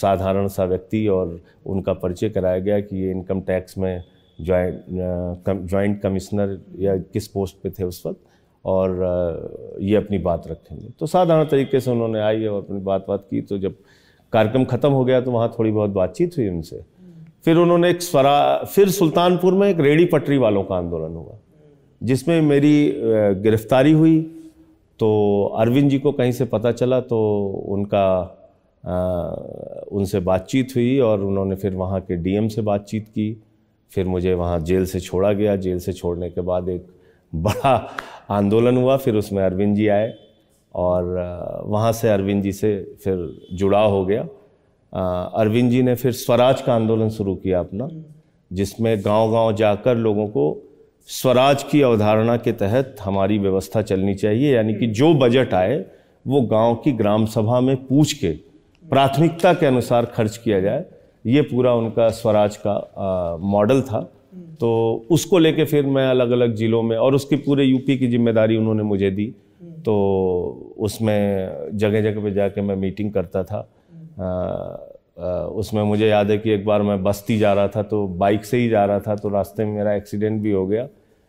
साधारण सा व्यक्ति और उनका परिचय कराया गया कि ये इनकम टैक्स में जॉइंट कमिश्नर uh, या किस पोस्ट पे थे उस वक्त और uh, ये अपनी बात रखेंगे तो साधारण तरीके से उन्होंने आई और अपनी बात बात की तो जब कार्यक्रम ख़त्म हो गया तो वहाँ थोड़ी बहुत बातचीत हुई उनसे फिर उन्होंने एक स्वरा फिर सुल्तानपुर में एक रेड़ी पटरी वालों का आंदोलन हुआ जिसमें मेरी uh, गिरफ्तारी हुई तो अरविंद जी को कहीं से पता चला तो उनका आ, उनसे बातचीत हुई और उन्होंने फिर वहाँ के डीएम से बातचीत की फिर मुझे वहाँ जेल से छोड़ा गया जेल से छोड़ने के बाद एक बड़ा आंदोलन हुआ फिर उसमें अरविंद जी आए और वहाँ से अरविंद जी से फिर जुड़ाव हो गया अरविंद जी ने फिर स्वराज का आंदोलन शुरू किया अपना जिसमें गांव-गांव जाकर लोगों को स्वराज की अवधारणा के तहत हमारी व्यवस्था चलनी चाहिए यानी कि जो बजट आए वो गांव की ग्राम सभा में पूछ के प्राथमिकता के अनुसार खर्च किया जाए ये पूरा उनका स्वराज का मॉडल था तो उसको लेके फिर मैं अलग अलग ज़िलों में और उसकी पूरे यूपी की जिम्मेदारी उन्होंने मुझे दी तो उसमें जगह जगह पे जाके मैं मीटिंग करता था आ, आ, उसमें मुझे याद है कि एक बार मैं बस्ती जा रहा था तो बाइक से ही जा रहा था तो रास्ते में मेरा एक्सीडेंट भी हो गया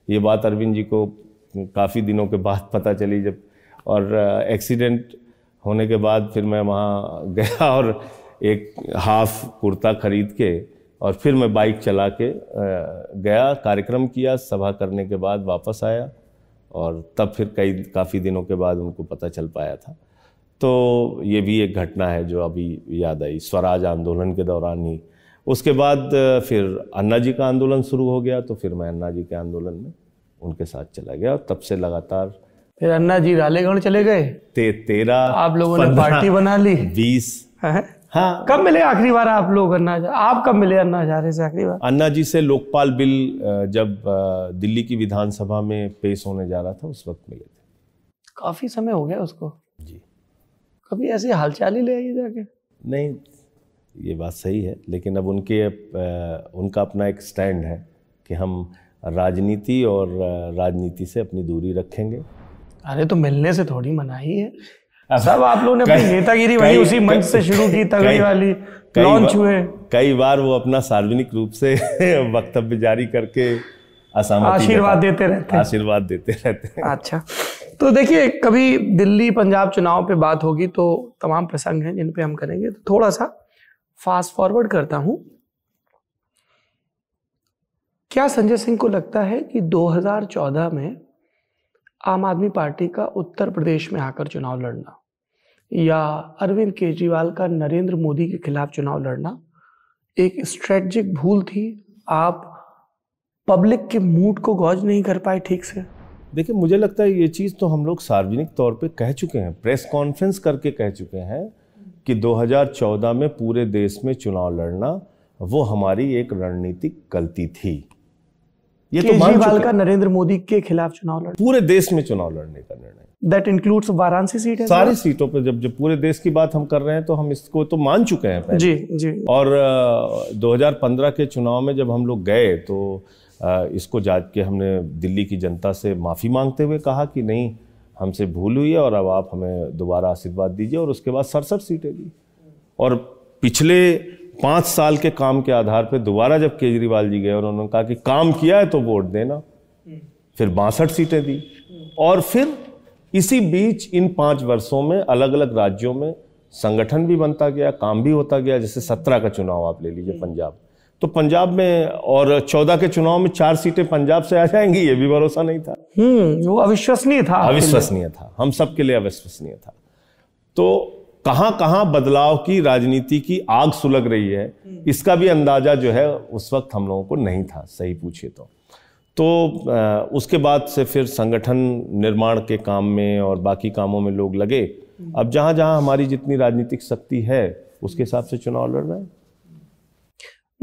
ये बात अरविंद जी को काफ़ी दिनों के बाद पता चली जब और एक्सीडेंट होने के बाद फिर मैं वहाँ *laughs* गया और एक हाफ कुर्ता खरीद के और फिर मैं बाइक चला के गया कार्यक्रम किया सभा करने के बाद वापस आया और तब फिर कई काफ़ी दिनों के बाद उनको पता चल पाया था तो ये भी एक घटना है जो अभी याद आई स्वराज आंदोलन के दौरान ही उसके बाद फिर अन्ना जी का आंदोलन शुरू हो गया तो फिर मैं अन्ना जी के आंदोलन में उनके साथ चला गया और तब से लगातार फिर अन्ना जी रालेगढ़ चले गए ते, तेरह आप लोगों ने पार्टी बना ली बीस हाँ कब मिले आखिरी बार आप लोग अन्ना आप कब मिले अन्ना हजारे से आखिरी बार अन्ना जी से लोकपाल बिल जब दिल्ली की विधानसभा में पेश होने जा रहा था उस वक्त मिले थे काफी समय हो गया उसको जी कभी ऐसी हालचाल ही ले आइए जाके नहीं ये बात सही है लेकिन अब उनके उनका अपना एक स्टैंड है कि हम राजनीति और राजनीति से अपनी दूरी रखेंगे अरे तो मिलने से थोड़ी मनाही है सब आप लोगों ने अपनी नेतागिरी वही उसी मंच से शुरू की तगड़ी वाली लॉन्च हुए कई बार वो अपना सार्वजनिक रूप से *laughs* वक्तव्य जारी करके आशीर्वाद देते रहते हैं आशीर्वाद देते रहते हैं अच्छा तो देखिए कभी दिल्ली पंजाब चुनाव पे बात होगी तो तमाम प्रसंग हैं जिन पे हम करेंगे तो थोड़ा सा फास्ट फॉरवर्ड करता हूं क्या संजय सिंह को लगता है कि 2014 में आम आदमी पार्टी का उत्तर प्रदेश में आकर चुनाव लड़ना या अरविंद केजरीवाल का नरेंद्र मोदी के खिलाफ चुनाव लड़ना एक स्ट्रेटजिक भूल थी आप पब्लिक के मूड को गौज नहीं कर पाए ठीक से देखिए मुझे लगता है ये चीज़ तो हम लोग सार्वजनिक तौर पे कह चुके हैं प्रेस कॉन्फ्रेंस करके कह चुके हैं कि 2014 में पूरे देश में चुनाव लड़ना वो हमारी एक रणनीतिक गलती थी ये तो केजरीवाल का नरेंद्र मोदी के खिलाफ चुनाव लड़ पूरे देश में चुनाव लड़ने का निर्णय दैट इंक्लूड्स वाराणसी सीट है सारी सीटों पर जब जब पूरे देश की बात हम कर रहे हैं तो हम इसको तो मान चुके हैं पहले। जी जी और uh, 2015 के चुनाव में जब हम लोग गए तो uh, इसको जांच के हमने दिल्ली की जनता से माफ़ी मांगते हुए कहा कि नहीं हमसे भूल हुई है और अब आप हमें दोबारा आशीर्वाद दीजिए और उसके बाद सड़सठ सीटें दी और पिछले पांच साल के काम के आधार पर दोबारा जब केजरीवाल जी गए उन्होंने कहा कि काम किया है तो वोट देना फिर बासठ सीटें दी और फिर इसी बीच इन पांच वर्षों में अलग अलग राज्यों में संगठन भी बनता गया काम भी होता गया जैसे सत्रह का चुनाव आप ले लीजिए पंजाब तो पंजाब में और चौदह के चुनाव में चार सीटें पंजाब से आ जाएंगी ये भी भरोसा नहीं था हम्म, वो अविश्वसनीय था अविश्वसनीय था हम सबके लिए अविश्वसनीय था तो कहाँ कहाँ बदलाव की राजनीति की आग सुलग रही है हम्म। इसका भी अंदाजा जो है उस वक्त हम लोगों को नहीं था सही पूछिए तो तो उसके बाद से फिर संगठन निर्माण के काम में और बाकी कामों में लोग लगे हम्म। अब जहां जहां हमारी जितनी राजनीतिक शक्ति है उसके हम्म। हिसाब से चुनाव लड़ रहे हैं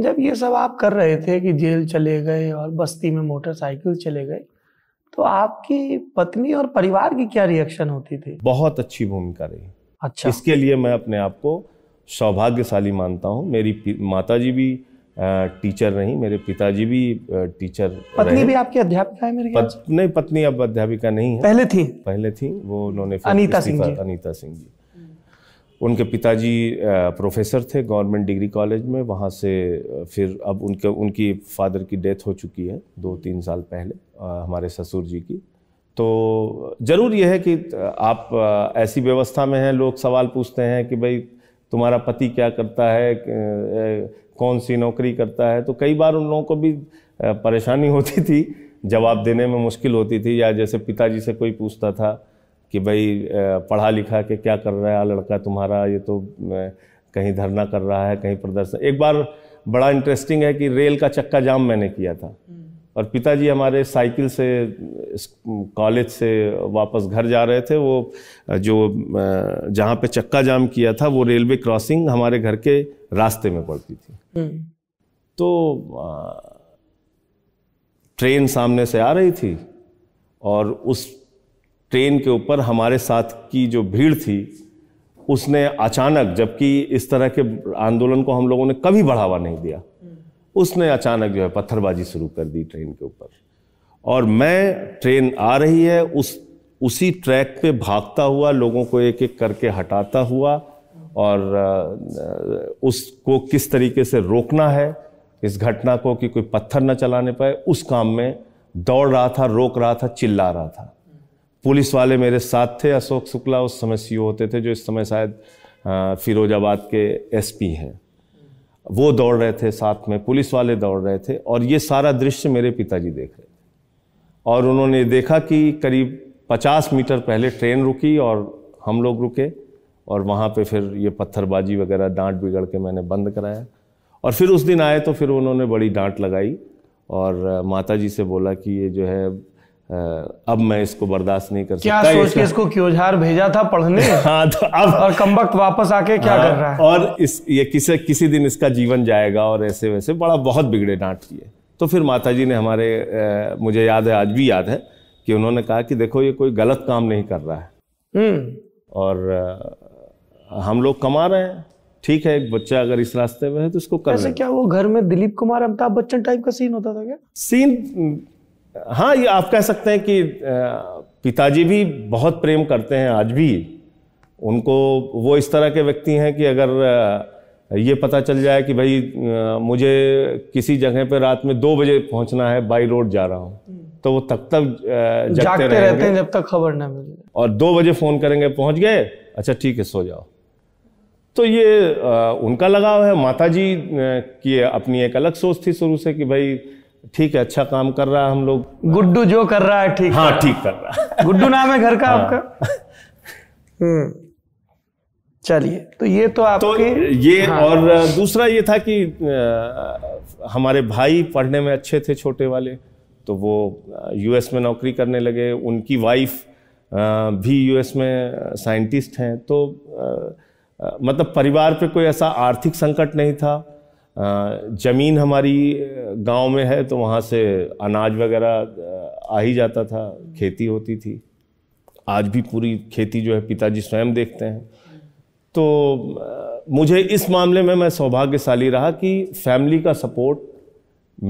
जब ये सब आप कर रहे थे कि जेल चले गए और बस्ती में मोटरसाइकिल चले गए तो आपकी पत्नी और परिवार की क्या रिएक्शन होती थी बहुत अच्छी भूमिका रही अच्छा इसके लिए मैं अपने आप को सौभाग्यशाली मानता हूँ मेरी माता जी भी टीचर रही मेरे पिताजी भी टीचर पत्नी भी आपकी अध्यापिका है मेरे पत, नहीं पत्नी अब अध्यापिका नहीं है पहले थी पहले थी वो उन्होंने अनीता सिंह जी अनीता सिंह जी उनके पिताजी प्रोफेसर थे गवर्नमेंट डिग्री कॉलेज में वहाँ से फिर अब उनके उनकी फादर की डेथ हो चुकी है दो तीन साल पहले हमारे ससुर जी की तो ज़रूर यह है कि आप ऐसी व्यवस्था में हैं लोग सवाल पूछते हैं कि भाई तुम्हारा पति क्या करता है कौन सी नौकरी करता है तो कई बार उन लोगों को भी परेशानी *laughs* होती थी जवाब देने में मुश्किल होती थी या जैसे पिताजी से कोई पूछता था कि भाई पढ़ा लिखा के क्या कर रहा है लड़का तुम्हारा ये तो कहीं धरना कर रहा है कहीं प्रदर्शन एक बार बड़ा इंटरेस्टिंग है कि रेल का चक्का जाम मैंने किया था हम्म। और पिताजी हमारे साइकिल से कॉलेज से वापस घर जा रहे थे वो जो जहाँ पे चक्का जाम किया था वो रेलवे क्रॉसिंग हमारे घर के रास्ते में पड़ती थी हम्म। तो ट्रेन सामने से आ रही थी और उस ट्रेन के ऊपर हमारे साथ की जो भीड़ थी उसने अचानक जबकि इस तरह के आंदोलन को हम लोगों ने कभी बढ़ावा नहीं दिया उसने अचानक जो है पत्थरबाजी शुरू कर दी ट्रेन के ऊपर और मैं ट्रेन आ रही है उस उसी ट्रैक पे भागता हुआ लोगों को एक एक करके हटाता हुआ और उसको किस तरीके से रोकना है इस घटना को कि कोई पत्थर ना चलाने पाए उस काम में दौड़ रहा था रोक रहा था चिल्ला रहा था पुलिस वाले मेरे साथ थे अशोक शुक्ला उस समय सी होते थे जो इस समय शायद फिरोजाबाद के एसपी हैं वो दौड़ रहे थे साथ में पुलिस वाले दौड़ रहे थे और ये सारा दृश्य मेरे पिताजी देख रहे थे और उन्होंने देखा कि करीब 50 मीटर पहले ट्रेन रुकी और हम लोग रुके और वहाँ पे फिर ये पत्थरबाजी वगैरह डांट बिगड़ के मैंने बंद कराया और फिर उस दिन आए तो फिर उन्होंने बड़ी डांट लगाई और माता जी से बोला कि ये जो है अब मैं इसको बर्दाश्त नहीं कर क्या सकता क्या सोच के इसको क्योझार भेजा था पढ़ने *laughs* हाँ तो अब और कम वक्त वापस आके क्या हाँ, कर रहा है और इस ये किसी किसी दिन इसका जीवन जाएगा और ऐसे वैसे बड़ा बहुत बिगड़े डांट किए तो फिर माता जी ने हमारे ए, मुझे याद है आज भी याद है कि उन्होंने कहा कि देखो ये कोई गलत काम नहीं कर रहा है हम्म। और हम लोग कमा रहे हैं ठीक है एक बच्चा अगर इस रास्ते में है तो इसको कर ऐसे क्या वो घर में दिलीप कुमार अमिताभ बच्चन टाइप का सीन होता था क्या सीन हाँ ये आप कह सकते हैं कि पिताजी भी बहुत प्रेम करते हैं आज भी उनको वो इस तरह के व्यक्ति हैं कि अगर ये पता चल जाए कि भाई मुझे किसी जगह पर रात में दो बजे पहुंचना है बाई रोड जा रहा हूँ हम्म। तो वो तब तक जागते रहते हैं जब तक खबर ना मिले और दो बजे फ़ोन करेंगे पहुंच गए अच्छा ठीक है सो जाओ तो ये उनका लगाव है माता जी की अपनी एक अलग सोच थी शुरू से कि भाई ठीक है अच्छा काम कर रहा है हम लोग गुड्डू जो कर रहा है ठीक हाँ ठीक कर रहा है गुड्डू नाम है घर का हाँ। आपका हम्म। चलिए तो ये तो आप तो ये हाँ। और दूसरा ये था कि आ, हमारे भाई पढ़ने में अच्छे थे छोटे वाले तो वो यूएस में नौकरी करने लगे उनकी वाइफ भी यूएस में साइंटिस्ट हैं तो आ, मतलब परिवार पे कोई ऐसा आर्थिक संकट नहीं था ज़मीन हमारी गांव में है तो वहाँ से अनाज वगैरह आ ही जाता था खेती होती थी आज भी पूरी खेती जो है पिताजी स्वयं देखते हैं तो मुझे इस मामले में मैं सौभाग्यशाली रहा कि फैमिली का सपोर्ट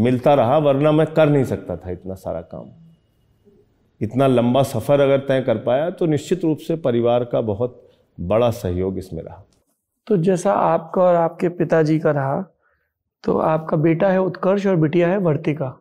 मिलता रहा वरना मैं कर नहीं सकता था इतना सारा काम इतना लंबा सफ़र अगर तय कर पाया तो निश्चित रूप से परिवार का बहुत बड़ा सहयोग इसमें रहा तो जैसा आपका और आपके पिताजी का रहा तो आपका बेटा है उत्कर्ष और बिटिया है वर्तिका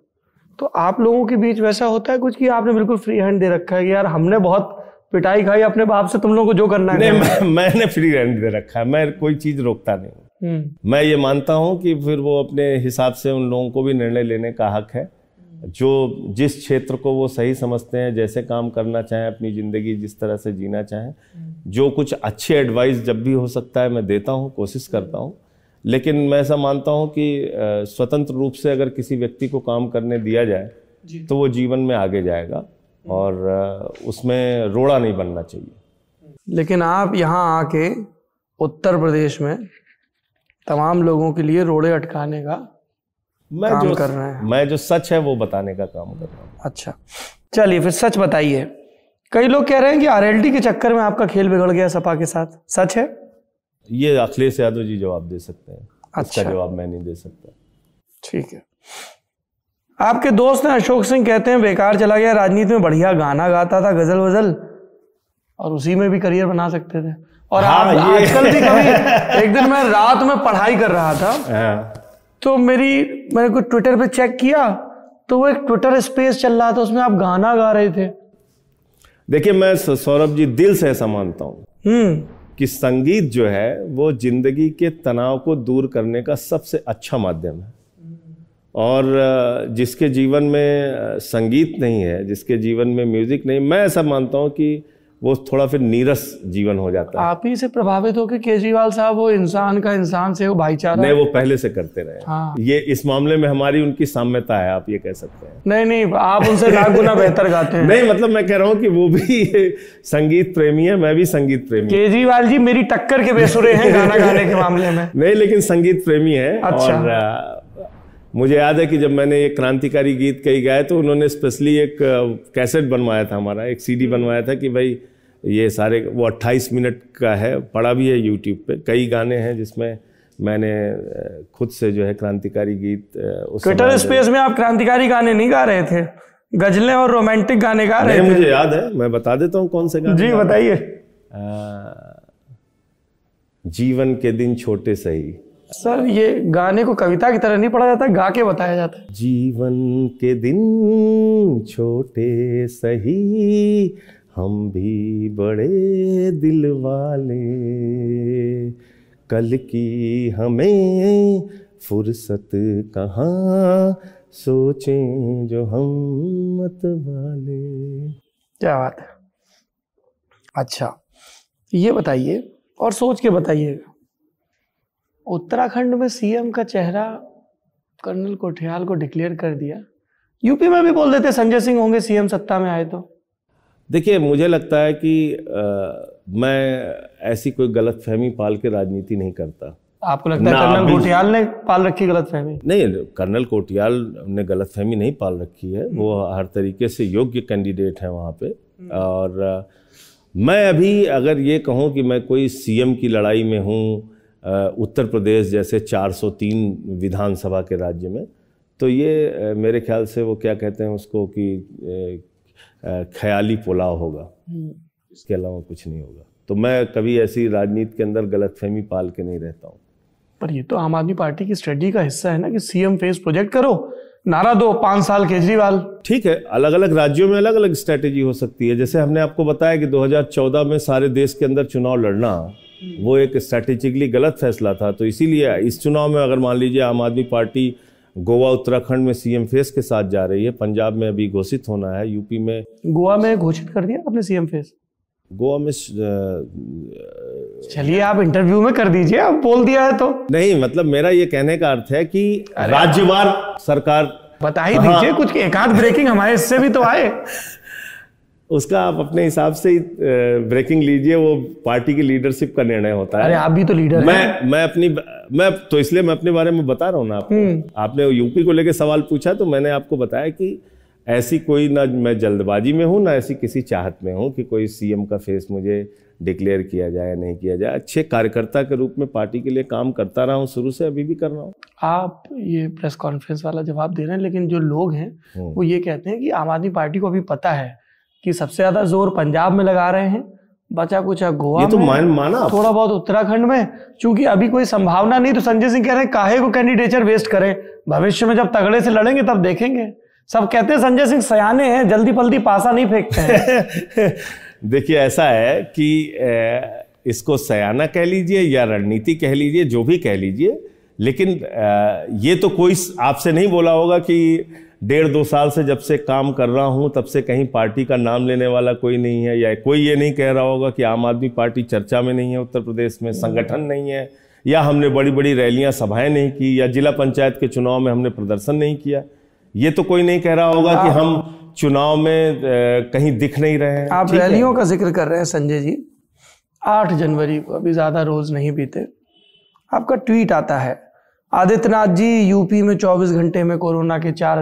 तो आप लोगों के बीच वैसा होता है कुछ कि आपने बिल्कुल फ्री हैंड दे रखा है यार हमने बहुत पिटाई खाई अपने बाप से तुम लोगों को जो करना है मैं, मैंने फ्री हैंड दे रखा है मैं कोई चीज रोकता नहीं हूँ हम्म। मैं ये मानता हूँ कि फिर वो अपने हिसाब से उन लोगों को भी निर्णय लेने का हक है जो जिस क्षेत्र को वो सही समझते हैं जैसे काम करना चाहें अपनी ज़िंदगी जिस तरह से जीना चाहें जो कुछ अच्छी एडवाइस जब भी हो सकता है मैं देता हूँ कोशिश करता हूँ लेकिन मैं ऐसा मानता हूं कि स्वतंत्र रूप से अगर किसी व्यक्ति को काम करने दिया जाए तो वो जीवन में आगे जाएगा और उसमें रोड़ा नहीं बनना चाहिए लेकिन आप यहाँ आके उत्तर प्रदेश में तमाम लोगों के लिए रोड़े अटकाने का मैं काम जो कर रहे हैं मैं जो सच है वो बताने का काम कर रहा हूँ अच्छा चलिए फिर सच बताइए कई लोग कह रहे हैं कि आरएलडी के चक्कर में आपका खेल बिगड़ गया सपा के साथ सच है ये अखिलेश यादव जी जवाब दे सकते हैं अच्छा जवाब मैं नहीं दे सकता ठीक है आपके दोस्त हैं अशोक सिंह कहते हैं बेकार चला गया राजनीति में बढ़िया गाना गाता था गजल वजल और उसी में भी करियर बना सकते थे और हाँ, आजकल भी कभी *laughs* एक दिन मैं रात में पढ़ाई कर रहा था हाँ। तो मेरी मैंने कुछ ट्विटर पे चेक किया तो वो एक ट्विटर स्पेस चल रहा था उसमें आप गाना गा रहे थे देखिए मैं सौरभ जी दिल से ऐसा मानता हूँ हम्म। कि संगीत जो है वो जिंदगी के तनाव को दूर करने का सबसे अच्छा माध्यम है और जिसके जीवन में संगीत नहीं है जिसके जीवन में म्यूज़िक नहीं मैं ऐसा मानता हूँ कि वो थोड़ा फिर नीरस जीवन हो जाता है आप ही से प्रभावित होकर केजरीवाल साहब वो इंसान का इंसान से वो भाईचारा नहीं वो पहले से करते रहे हाँ। ये इस मामले में हमारी उनकी साम्यता है आप ये कह सकते हैं नहीं नहीं आप उनसे लाख गुना बेहतर गाते हैं नहीं मतलब मैं कह रहा हूँ कि वो भी *laughs* संगीत प्रेमी है मैं भी संगीत प्रेमी केजरीवाल जी मेरी टक्कर के बेसुरे हैं गाना गाने के मामले में नहीं लेकिन संगीत प्रेमी है अच्छा मुझे याद है कि जब मैंने ये क्रांतिकारी गीत कही गाए तो उन्होंने स्पेशली एक कैसेट बनवाया था हमारा एक सीडी बनवाया था कि भाई ये सारे वो 28 मिनट का है पड़ा भी है यूट्यूब पे कई गाने हैं जिसमें मैंने खुद से जो है क्रांतिकारी गीत उस ट्विटर स्पेस में आप क्रांतिकारी गाने नहीं गा रहे थे गजलें और रोमांटिक गाने गा रहे थे मुझे याद है मैं बता देता हूँ कौन से गाने जी बताइए जीवन के दिन छोटे सही सर ये गाने को कविता की तरह नहीं पढ़ा जाता गा के बताया जाता जीवन के दिन छोटे सही हम भी बड़े दिल वाले कल की हमें फुर्सत कहाँ सोचें जो हम मत वाले क्या बात है अच्छा ये बताइए और सोच के बताइएगा उत्तराखंड में सीएम का चेहरा कर्नल कोठियाल को डिक्लेयर कर दिया यूपी में भी बोल देते संजय सिंह होंगे सीएम सत्ता में आए तो देखिए मुझे लगता है कि आ, मैं ऐसी कोई गलत फहमी पाल के राजनीति नहीं करता आपको लगता है कर्नल कोटियाल ने पाल रखी गलत फहमी नहीं कर्नल कोटियाल ने गलत फहमी नहीं पाल रखी है वो हम्म। हर तरीके से योग्य कैंडिडेट है वहाँ पे हम्म। और मैं अभी अगर ये कहूँ कि मैं कोई सीएम की लड़ाई में हूँ उत्तर प्रदेश जैसे 403 विधानसभा के राज्य में तो ये मेरे ख्याल से वो क्या कहते हैं उसको कि ख्याली पुलाव होगा हम्म। इसके अलावा कुछ नहीं होगा तो मैं कभी ऐसी राजनीति के अंदर गलत फहमी पाल के नहीं रहता हूँ पर ये तो आम आदमी पार्टी की स्ट्रेटी का हिस्सा है ना कि सीएम फेस प्रोजेक्ट करो नारा दो पांच साल केजरीवाल ठीक है अलग अलग राज्यों में अलग अलग स्ट्रेटेजी हो सकती है जैसे हमने आपको बताया कि 2014 में सारे देश के अंदर चुनाव लड़ना हम्म। वो एक स्ट्रेटेजिकली गलत फैसला था तो इसीलिए इस चुनाव में अगर मान लीजिए आम आदमी पार्टी गोवा उत्तराखंड में सीएम फेस के साथ जा रही है पंजाब में अभी घोषित होना है यूपी में गोवा में घोषित कर दिया आपने सीएम फेस गोवा में चलिए आप इंटरव्यू में कर दीजिए आप बोल दिया है तो नहीं मतलब मेरा ये कहने का अर्थ है कि राज्यवार सरकार बता ही दीजिए हाँ। कुछ एकाध ब्रेकिंग हमारे इससे भी तो आए उसका आप अपने हिसाब से ही ब्रेकिंग लीजिए वो पार्टी की लीडरशिप का निर्णय होता है अरे आप भी तो लीडर मैं है? मैं अपनी मैं तो इसलिए मैं अपने बारे में बता रहा हूँ ना आपको हम्म। आपने यूपी को लेकर सवाल पूछा तो मैंने आपको बताया कि ऐसी कोई ना मैं जल्दबाजी में हूँ ना ऐसी किसी चाहत में हूँ कि कोई सीएम का फेस मुझे डिक्लेयर किया जाए नहीं किया जाए अच्छे कार्यकर्ता के रूप में पार्टी के लिए काम करता रहा हूँ शुरू से अभी भी कर रहा हूँ आप ये प्रेस कॉन्फ्रेंस वाला जवाब दे रहे हैं लेकिन जो लोग हैं हम्म। वो ये कहते हैं कि आम आदमी पार्टी को अभी पता है कि सबसे ज्यादा जोर पंजाब में लगा रहे हैं बचा कुछ गोवा तो में माना थोड़ा बहुत उत्तराखंड में क्योंकि अभी कोई संभावना नहीं तो संजय सिंह कह रहे हैं काहे को कैंडिडेटर वेस्ट करें भविष्य में जब तगड़े से लड़ेंगे तब देखेंगे सब कहते हैं संजय सिंह सयाने हैं जल्दी पल्दी पासा नहीं फेंकते *laughs* देखिए ऐसा है कि इसको सयाना कह लीजिए या रणनीति कह लीजिए जो भी कह लीजिए लेकिन ये तो कोई आपसे नहीं बोला होगा कि डेढ़ दो साल से जब से काम कर रहा हूँ तब से कहीं पार्टी का नाम लेने वाला कोई नहीं है या कोई ये नहीं कह रहा होगा कि आम आदमी पार्टी चर्चा में नहीं है उत्तर प्रदेश में संगठन नहीं है या हमने बड़ी बड़ी रैलियां सभाएं नहीं की या जिला पंचायत के चुनाव में हमने प्रदर्शन नहीं किया ये तो कोई नहीं कह रहा होगा कि हम चुनाव में कहीं दिख नहीं रहे हैं आप रैलियों का जिक्र कर रहे हैं संजय जी आठ जनवरी को अभी ज़्यादा रोज़ नहीं बीते आपका ट्वीट आता है आदित्यनाथ जी यूपी में 24 घंटे में कोरोना के चार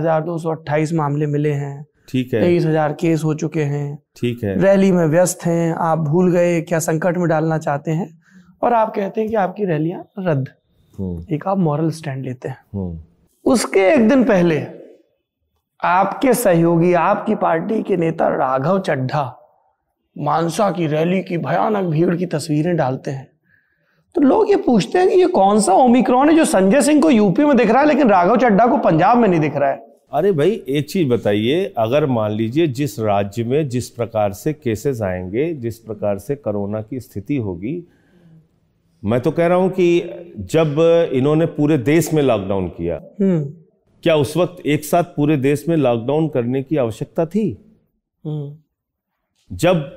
मामले मिले हैं ठीक है तेईस हजार केस हो चुके हैं ठीक है रैली में व्यस्त हैं आप भूल गए क्या संकट में डालना चाहते हैं और आप कहते हैं कि आपकी रैलियां रद्द हम्म। एक आप मॉरल स्टैंड लेते हैं हम्म। उसके एक दिन पहले आपके सहयोगी आपकी पार्टी के नेता राघव चड्ढा मानसा की रैली की भयानक भीड़ की तस्वीरें डालते हैं तो लोग ये पूछते हैं कि ये कौन सा ओमिक्रॉन है जो संजय सिंह को यूपी में दिख रहा है लेकिन राघव चड्डा को पंजाब में नहीं दिख रहा है अरे भाई एक चीज बताइए अगर मान लीजिए जिस राज्य में जिस प्रकार से केसेस आएंगे जिस प्रकार से कोरोना की स्थिति होगी मैं तो कह रहा हूं कि जब इन्होंने पूरे देश में लॉकडाउन किया हम्म। क्या उस वक्त एक साथ पूरे देश में लॉकडाउन करने की आवश्यकता थी हम्म। जब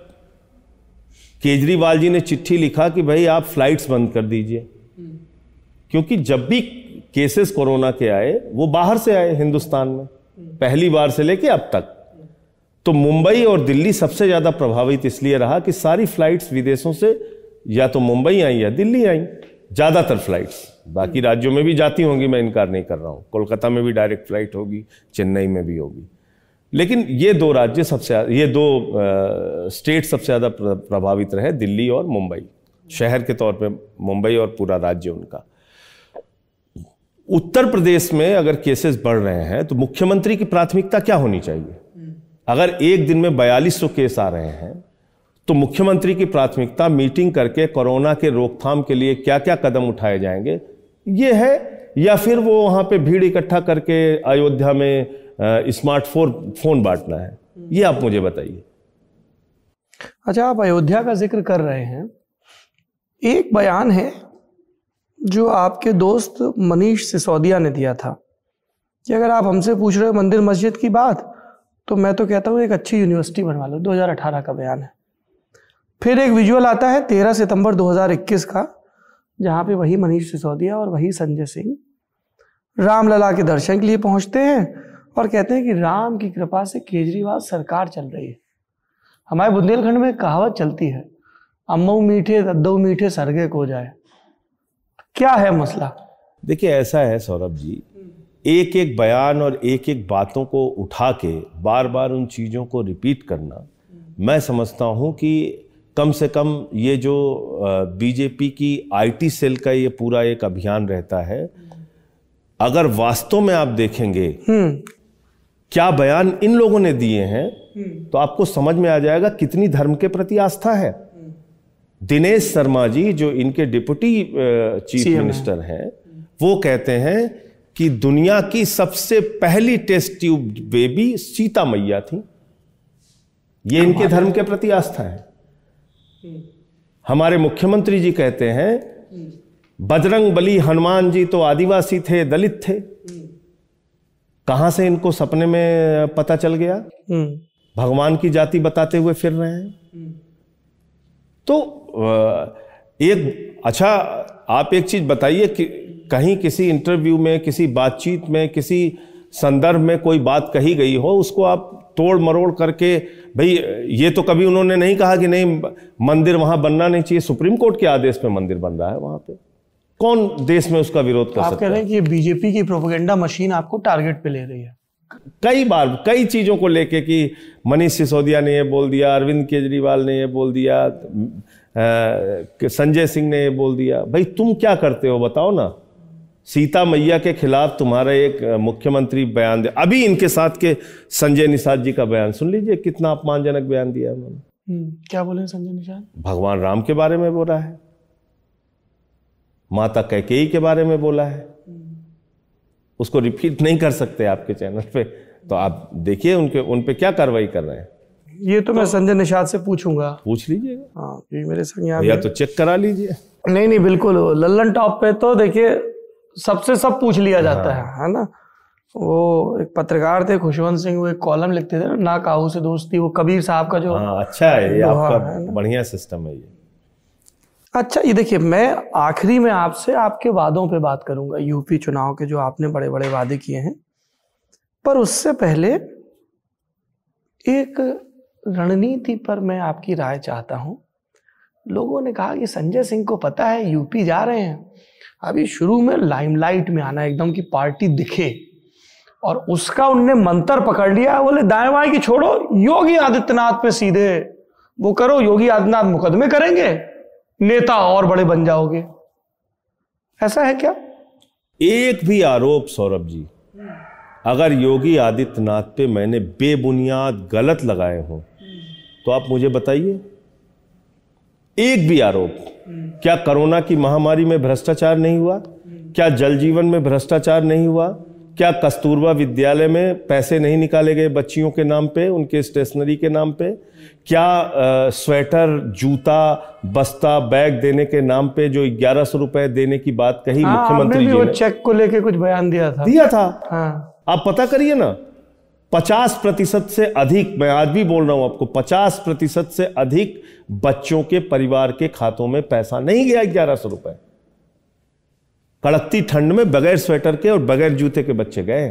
केजरीवाल जी ने चिट्ठी लिखा कि भाई आप फ्लाइट्स बंद कर दीजिए क्योंकि जब भी केसेस कोरोना के आए वो बाहर से आए हिंदुस्तान में पहली बार से लेके अब तक तो मुंबई और दिल्ली सबसे ज़्यादा प्रभावित इसलिए रहा कि सारी फ्लाइट्स विदेशों से या तो मुंबई आई या दिल्ली आई ज़्यादातर फ्लाइट्स बाकी राज्यों में भी जाती होंगी मैं इनकार नहीं कर रहा हूँ कोलकाता में भी डायरेक्ट फ्लाइट होगी चेन्नई में भी होगी लेकिन ये दो राज्य सबसे ये दो स्टेट सबसे ज़्यादा प्रभावित रहे दिल्ली और मुंबई शहर के तौर पे मुंबई और पूरा राज्य उनका उत्तर प्रदेश में अगर केसेस बढ़ रहे हैं तो मुख्यमंत्री की प्राथमिकता क्या होनी चाहिए अगर एक दिन में बयालीस सौ केस आ रहे हैं तो मुख्यमंत्री की प्राथमिकता मीटिंग करके कोरोना के रोकथाम के लिए क्या क्या कदम उठाए जाएंगे ये है या फिर वो वहां पे भीड़ इकट्ठा करके अयोध्या में स्मार्टफोन फोन बांटना है ये आप मुझे बताइए अच्छा आप अयोध्या का जिक्र कर रहे हैं एक बयान है जो आपके दोस्त मनीष सिसोदिया ने दिया था कि अगर आप हमसे पूछ रहे हो मंदिर मस्जिद की बात तो मैं तो कहता हूँ एक अच्छी यूनिवर्सिटी बनवा लो 2018 का बयान है फिर एक विजुअल आता है 13 सितंबर 2021 का जहाँ पे वही मनीष सिसोदिया और वही संजय सिंह रामलला के दर्शन के लिए पहुँचते हैं और कहते हैं कि राम की कृपा से केजरीवाल सरकार चल रही है हमारे बुंदेलखंड में कहावत चलती है अम्मो मीठे दद्दो मीठे सरगे को जाए क्या है मसला देखिए ऐसा है सौरभ जी एक एक बयान और एक एक बातों को उठा के बार बार उन चीज़ों को रिपीट करना मैं समझता हूँ कि कम से कम ये जो बीजेपी की आईटी सेल का ये पूरा एक अभियान रहता है अगर वास्तव में आप देखेंगे हम्म। क्या बयान इन लोगों ने दिए हैं हम्म। तो आपको समझ में आ जाएगा कितनी धर्म के प्रति आस्था है हम्म। दिनेश शर्मा जी जो इनके डिप्टी चीफ मिनिस्टर हैं हम्म। वो कहते हैं कि दुनिया की सबसे पहली टेस्ट ट्यूब बेबी सीता मैया थी ये इनके धर्म के प्रति आस्था है हमारे मुख्यमंत्री जी कहते हैं बजरंग बली हनुमान जी तो आदिवासी थे दलित थे कहां से इनको सपने में पता चल गया हम्म। भगवान की जाति बताते हुए फिर रहे हैं तो एक अच्छा आप एक चीज बताइए कि कहीं किसी इंटरव्यू में किसी बातचीत में किसी संदर्भ में कोई बात कही गई हो उसको आप तोड़ मरोड़ करके भाई ये तो कभी उन्होंने नहीं कहा कि नहीं मंदिर वहां बनना नहीं चाहिए सुप्रीम कोर्ट के आदेश पे मंदिर बन रहा है वहां पे कौन देश में उसका विरोध कर आप सकता कह रहे हैं कि बीजेपी की प्रोपोगेंडा मशीन आपको टारगेट पे ले रही है कई बार कई चीज़ों को लेके कि मनीष सिसोदिया ने ये बोल दिया अरविंद केजरीवाल ने ये बोल दिया संजय सिंह ने ये बोल दिया भाई तुम क्या करते हो बताओ ना सीता मैया के खिलाफ तुम्हारा एक मुख्यमंत्री बयान दे अभी इनके साथ के संजय निषाद जी का बयान सुन लीजिए कितना अपमानजनक बयान दिया उन्होंने हम्म, क्या बोले संजय निषाद भगवान राम के बारे में बोला है माता कैकेयी के बारे में बोला है उसको रिपीट नहीं कर सकते आपके चैनल पे तो आप देखिए उनके उन पे क्या कार्रवाई कर रहे हैं ये तो, तो मैं संजय निषाद से पूछूंगा पूछ लीजिएगा हाँ, या तो चेक करा लीजिए नहीं नहीं बिल्कुल लल्लन टॉप पे तो देखिए सबसे सब पूछ लिया जाता हाँ। है है ना वो एक पत्रकार थे खुशवंत सिंह वो एक कॉलम लिखते थे ना काहू से दोस्ती वो कबीर साहब का जो हाँ, अच्छा है ये आपका बढ़िया सिस्टम है ये अच्छा ये देखिए मैं आखिरी में आपसे आपके वादों पे बात करूंगा यूपी चुनाव के जो आपने बड़े बड़े वादे किए हैं पर उससे पहले एक रणनीति पर मैं आपकी राय चाहता हूं लोगों ने कहा कि संजय सिंह को पता है यूपी जा रहे हैं अभी शुरू में लाइमलाइट में आना एकदम कि पार्टी दिखे और उसका उनने मंत्र पकड़ लिया बोले दाएं बाएं की छोड़ो योगी आदित्यनाथ पे सीधे वो करो योगी आदित्यनाथ मुकदमे करेंगे नेता और बड़े बन जाओगे ऐसा है क्या एक भी आरोप सौरभ जी अगर योगी आदित्यनाथ पे मैंने बेबुनियाद गलत लगाए हों तो आप मुझे बताइए एक भी आरोप क्या कोरोना की महामारी में भ्रष्टाचार नहीं हुआ क्या जल जीवन में भ्रष्टाचार नहीं हुआ क्या कस्तूरबा विद्यालय में पैसे नहीं निकाले गए बच्चियों के नाम पे उनके स्टेशनरी के नाम पे क्या आ, स्वेटर जूता बस्ता बैग देने के नाम पे जो ग्यारह सौ रुपए देने की बात कही हाँ, मुख्यमंत्री जी ने चेक को लेके कुछ बयान दिया था दिया था हाँ। आप पता करिए ना पचास प्रतिशत से अधिक मैं आज भी बोल रहा हूं आपको पचास प्रतिशत से अधिक बच्चों के परिवार के खातों में पैसा नहीं गया ग्यारह सौ रुपए कड़कती ठंड में बगैर स्वेटर के और बगैर जूते के बच्चे गए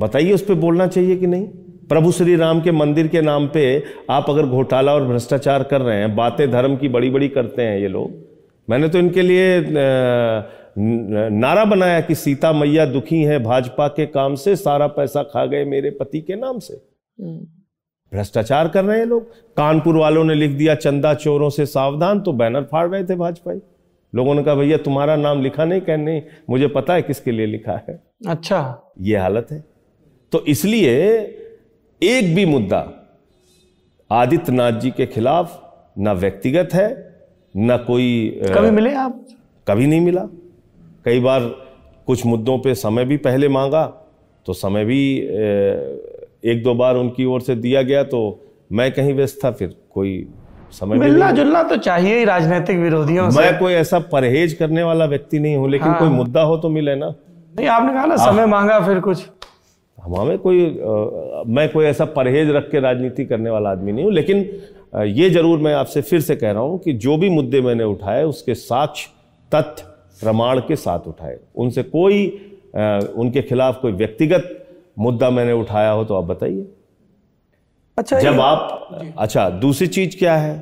बताइए उस पर बोलना चाहिए कि नहीं प्रभु श्री राम के मंदिर के नाम पे आप अगर घोटाला और भ्रष्टाचार कर रहे हैं बातें धर्म की बड़ी बड़ी करते हैं ये लोग मैंने तो इनके लिए नारा बनाया कि सीता मैया दुखी है भाजपा के काम से सारा पैसा खा गए मेरे पति के नाम से हम्म। भ्रष्टाचार कर रहे हैं लोग कानपुर वालों ने लिख दिया चंदा चोरों से सावधान तो बैनर फाड़ रहे थे भाजपाई लोगों ने कहा भैया तुम्हारा नाम लिखा नहीं कह नहीं मुझे पता है किसके लिए लिखा है अच्छा ये हालत है तो इसलिए एक भी मुद्दा आदित्यनाथ जी के खिलाफ ना व्यक्तिगत है ना कोई कभी मिले आप कभी नहीं मिला कई बार कुछ मुद्दों पे समय भी पहले मांगा तो समय भी एक दो बार उनकी ओर से दिया गया तो मैं कहीं व्यस्त था फिर कोई समय मिलना जुलना तो चाहिए ही राजनीतिक विरोधियों से मैं कोई ऐसा परहेज करने वाला व्यक्ति नहीं हूँ लेकिन हाँ। कोई मुद्दा हो तो मिले ना नहीं आपने कहा ना समय मांगा फिर कुछ हमें कोई आ, मैं कोई ऐसा परहेज रख के राजनीति करने वाला आदमी नहीं हूँ लेकिन आ, ये जरूर मैं आपसे फिर से कह रहा हूँ कि जो भी मुद्दे मैंने उठाए उसके साक्ष तथ्य प्रमाण के साथ उठाए उनसे कोई उनके खिलाफ कोई व्यक्तिगत मुद्दा मैंने उठाया हो तो आप बताइए अच्छा जब आप अच्छा दूसरी चीज क्या है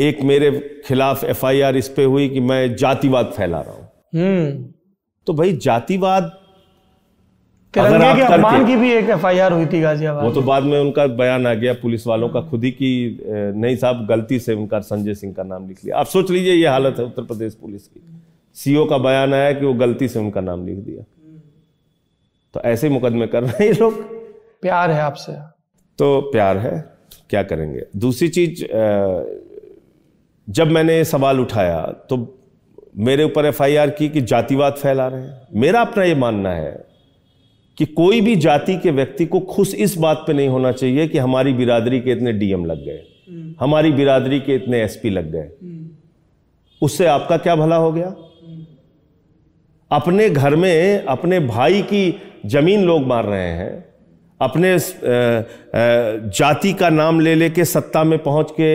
एक मेरे खिलाफ एफआईआर इस पे हुई कि मैं जातिवाद फैला रहा हूं हम्म। तो भाई जातिवाद अगर आप करके, की भी एक एफआईआर हुई थी गाजियाबाद वो तो बाद में उनका बयान आ गया पुलिस वालों का खुद ही की नहीं साहब गलती से उनका संजय सिंह का नाम लिख लिया आप सोच लीजिए ये हालत है उत्तर प्रदेश पुलिस की सीओ का बयान आया कि वो गलती से उनका नाम लिख दिया तो ऐसे मुकदमे कर रहे हैं ये लोग प्यार है आपसे तो प्यार है क्या करेंगे दूसरी चीज़ जब मैंने ये सवाल उठाया तो मेरे ऊपर एफआईआर की कि जातिवाद फैला रहे हैं मेरा अपना ये मानना है कि कोई भी जाति के व्यक्ति को खुश इस बात पे नहीं होना चाहिए कि हमारी बिरादरी के इतने डीएम लग गए हमारी बिरादरी के इतने एसपी लग गए उससे आपका क्या भला हो गया अपने घर में अपने भाई की जमीन लोग मार रहे हैं अपने जाति का नाम ले लेके सत्ता में पहुंच के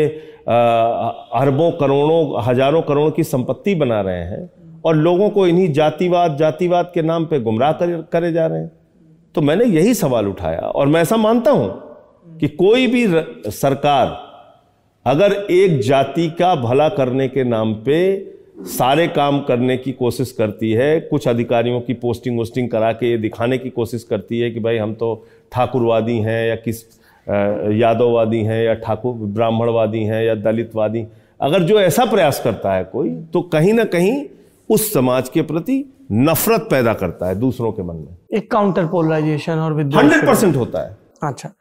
अरबों करोड़ों हजारों करोड़ की संपत्ति बना रहे हैं और लोगों को इन्हीं जातिवाद जातिवाद के नाम पे गुमराह कर, करे जा रहे हैं तो मैंने यही सवाल उठाया और मैं ऐसा मानता हूं कि कोई भी सरकार अगर एक जाति का भला करने के नाम पे सारे काम करने की कोशिश करती है कुछ अधिकारियों की पोस्टिंग वोस्टिंग करा के ये दिखाने की कोशिश करती है कि भाई हम तो ठाकुरवादी हैं या किस यादववादी हैं या ठाकुर ब्राह्मणवादी हैं या दलितवादी अगर जो ऐसा प्रयास करता है कोई तो कहीं ना कहीं उस समाज के प्रति नफरत पैदा करता है दूसरों के मन में एक काउंटर पोलराइजेशन और हंड्रेड परसेंट होता है अच्छा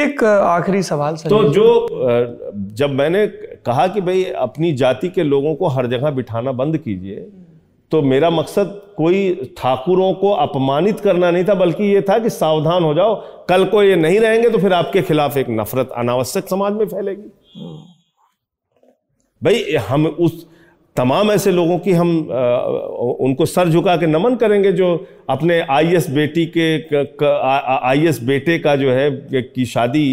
एक आखिरी सवाल तो जो जब मैंने कहा कि भाई अपनी जाति के लोगों को हर जगह बिठाना बंद कीजिए तो मेरा मकसद कोई ठाकुरों को अपमानित करना नहीं था बल्कि ये था कि सावधान हो जाओ कल को ये नहीं रहेंगे तो फिर आपके खिलाफ एक नफरत अनावश्यक समाज में फैलेगी हम्म। भाई हम उस तमाम ऐसे लोगों की हम आ, उनको सर झुका के नमन करेंगे जो अपने आईएस बेटी के आईएस बेटे का जो है की शादी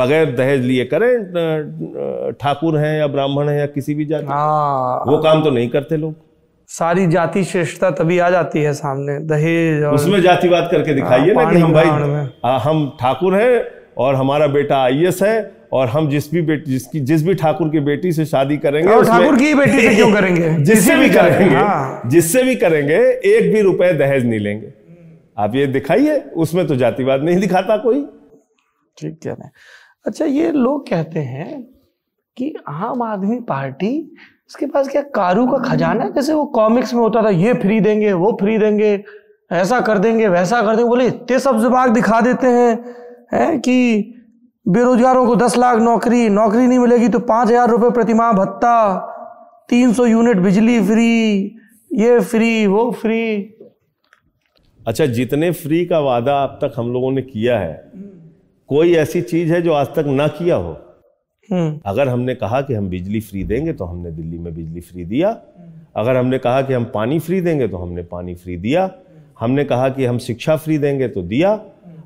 बगैर दहेज लिए करें ठाकुर हैं या ब्राह्मण हैं या किसी भी जाति हाँ। वो काम तो नहीं करते लोग सारी जाति श्रेष्ठता तभी आ जाती है सामने दहेज उसमें जातिवाद करके दिखाइए ना हाँ, कि हम भाई हम ठाकुर हैं और हमारा बेटा आई है और हम जिस भी बेटी जिसकी जिस भी ठाकुर की बेटी से शादी करेंगे ठाकुर की बेटी से क्यों करेंगे *laughs* जिससे भी करेंगे हाँ। जिससे भी करेंगे एक भी रुपए दहेज नहीं लेंगे आप ये दिखाइए उसमें तो जातिवाद नहीं दिखाता कोई ठीक कह रहे अच्छा ये लोग कहते हैं कि आम आदमी पार्टी उसके पास क्या कारू का खजाना जैसे वो कॉमिक्स में होता था ये फ्री देंगे वो फ्री देंगे ऐसा कर देंगे वैसा कर देंगे बोले इतने सब दिमाग दिखा देते हैं है कि बेरोजगारों को दस लाख नौकरी नौकरी नहीं मिलेगी तो पाँच हजार रुपये प्रतिमाह भत्ता तीन सौ यूनिट बिजली फ्री ये फ्री वो फ्री अच्छा जितने फ्री का वादा अब तक हम लोगों ने किया है कोई ऐसी चीज है जो आज तक ना किया हो हम्म। अगर हमने कहा कि हम बिजली फ्री देंगे तो हमने दिल्ली में बिजली फ्री दिया अगर हमने कहा कि हम पानी फ्री देंगे तो हमने पानी फ्री दिया हमने कहा कि हम शिक्षा फ्री देंगे तो दिया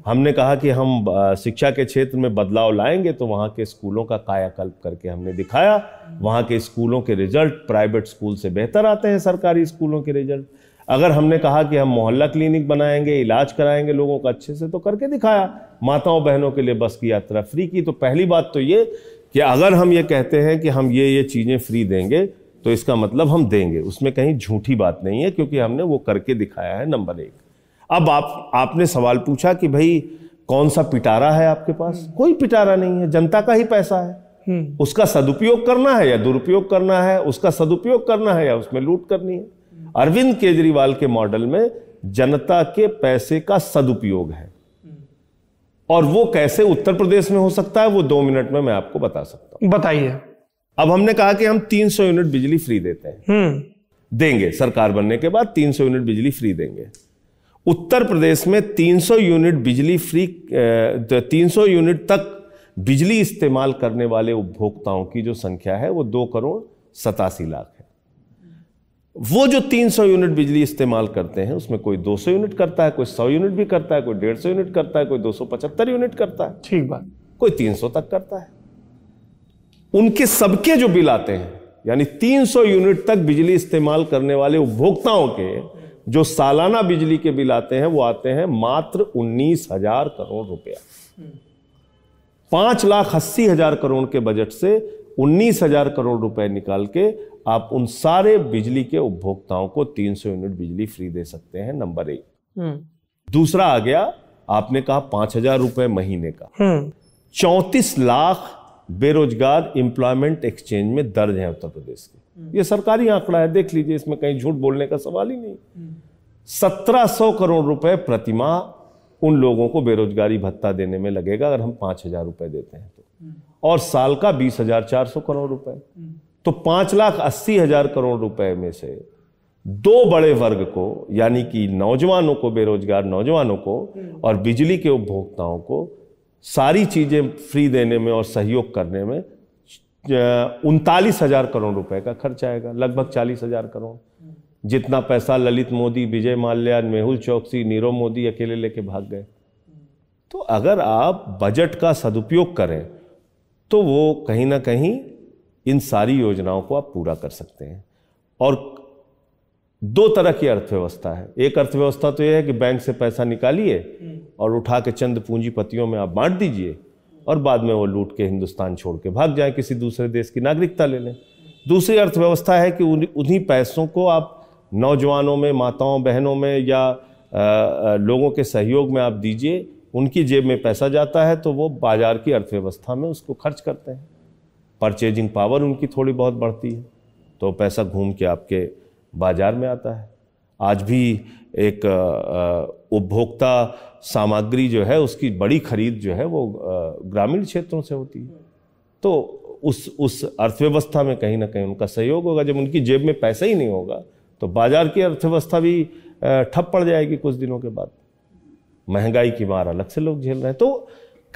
हमने कहा कि हम शिक्षा के क्षेत्र में बदलाव लाएंगे तो वहाँ के स्कूलों का कायाकल्प करके हमने दिखाया वहाँ के स्कूलों के रिजल्ट प्राइवेट स्कूल से बेहतर आते हैं सरकारी स्कूलों के रिजल्ट अगर हमने कहा कि हम मोहल्ला क्लिनिक बनाएंगे इलाज कराएंगे लोगों का अच्छे से तो करके दिखाया माताओं बहनों के लिए बस की यात्रा फ्री की तो पहली बात तो ये कि अगर हम ये कहते हैं कि हम ये ये चीज़ें फ्री देंगे तो इसका मतलब हम देंगे उसमें कहीं झूठी बात नहीं है क्योंकि हमने वो करके दिखाया है नंबर एक अब आप आपने सवाल पूछा कि भाई कौन सा पिटारा है आपके पास हम्म। कोई पिटारा नहीं है जनता का ही पैसा है हम्म। उसका सदुपयोग करना है या दुरुपयोग करना है उसका सदुपयोग करना है या उसमें लूट करनी है हम्म। अरविंद केजरीवाल के मॉडल में जनता के पैसे का सदुपयोग है और वो कैसे उत्तर प्रदेश में हो सकता है वो दो मिनट में मैं आपको बता सकता हूं बताइए अब हमने कहा कि हम 300 यूनिट बिजली फ्री देते हैं देंगे सरकार बनने के बाद 300 यूनिट बिजली फ्री देंगे उत्तर प्रदेश में 300 यूनिट बिजली फ्री 300 यूनिट तक बिजली इस्तेमाल करने वाले उपभोक्ताओं की जो संख्या है वो दो करोड़ सतासी लाख है वो जो 300 यूनिट बिजली इस्तेमाल करते हैं उसमें कोई 200 यूनिट करता है कोई 100 यूनिट भी करता है कोई 150 यूनिट करता है कोई 275 यूनिट करता है ठीक बात कोई 300 तक करता है उनके सबके जो बिल आते हैं यानी 300 यूनिट तक बिजली इस्तेमाल करने वाले उपभोक्ताओं के जो सालाना बिजली के बिल आते हैं वो आते हैं मात्र उन्नीस हजार करोड़ रुपया पांच लाख अस्सी हजार करोड़ के बजट से उन्नीस हजार करोड़ रुपए निकाल के आप उन सारे बिजली के उपभोक्ताओं को तीन सौ यूनिट बिजली फ्री दे सकते हैं नंबर एक हम्म। दूसरा आ गया आपने कहा पांच हजार रुपए महीने का हम्म। चौंतीस लाख बेरोजगार एम्प्लॉयमेंट एक्सचेंज में दर्ज है उत्तर प्रदेश के हम्म। ये सरकारी आंकड़ा है देख लीजिए इसमें कहीं झूठ बोलने का सवाल ही नहीं 1700 करोड़ रुपए प्रतिमाह उन लोगों को बेरोजगारी भत्ता देने में लगेगा अगर हम पांच हजार रुपए देते हैं तो हम्म। और साल का बीस हजार चार सौ करोड़ रुपए हम्म। तो पांच लाख अस्सी हजार करोड़ रुपए में से दो बड़े वर्ग को यानी कि नौजवानों को बेरोजगार नौजवानों को हम्म। और बिजली के उपभोक्ताओं को सारी चीज़ें फ्री देने में और सहयोग करने में उनतालीस हजार करोड़ रुपए का खर्च आएगा लगभग चालीस हजार करोड़ जितना पैसा ललित मोदी विजय माल्या मेहुल चौकसी नीरव मोदी अकेले लेके भाग गए तो अगर आप बजट का सदुपयोग करें तो वो कहीं ना कहीं इन सारी योजनाओं को आप पूरा कर सकते हैं और दो तरह की अर्थव्यवस्था है एक अर्थव्यवस्था तो यह है कि बैंक से पैसा निकालिए और उठा के चंद पूंजीपतियों में आप बांट दीजिए और बाद में वो लूट के हिंदुस्तान छोड़ के भाग जाए किसी दूसरे देश की नागरिकता ले लें दूसरी अर्थव्यवस्था है कि उन्हीं पैसों को आप नौजवानों में माताओं बहनों में या लोगों के सहयोग में आप दीजिए उनकी जेब में पैसा जाता है तो वो बाज़ार की अर्थव्यवस्था में उसको खर्च करते हैं परचेजिंग पावर उनकी थोड़ी बहुत बढ़ती है तो पैसा घूम के आपके बाज़ार में आता है आज भी एक उपभोक्ता सामग्री जो है उसकी बड़ी खरीद जो है वो ग्रामीण क्षेत्रों से होती है तो उस उस अर्थव्यवस्था में कहीं ना कहीं उनका सहयोग होगा जब उनकी जेब में पैसा ही नहीं होगा तो बाजार की अर्थव्यवस्था भी ठप पड़ जाएगी कुछ दिनों के बाद महंगाई की मार अलग से लोग झेल रहे हैं तो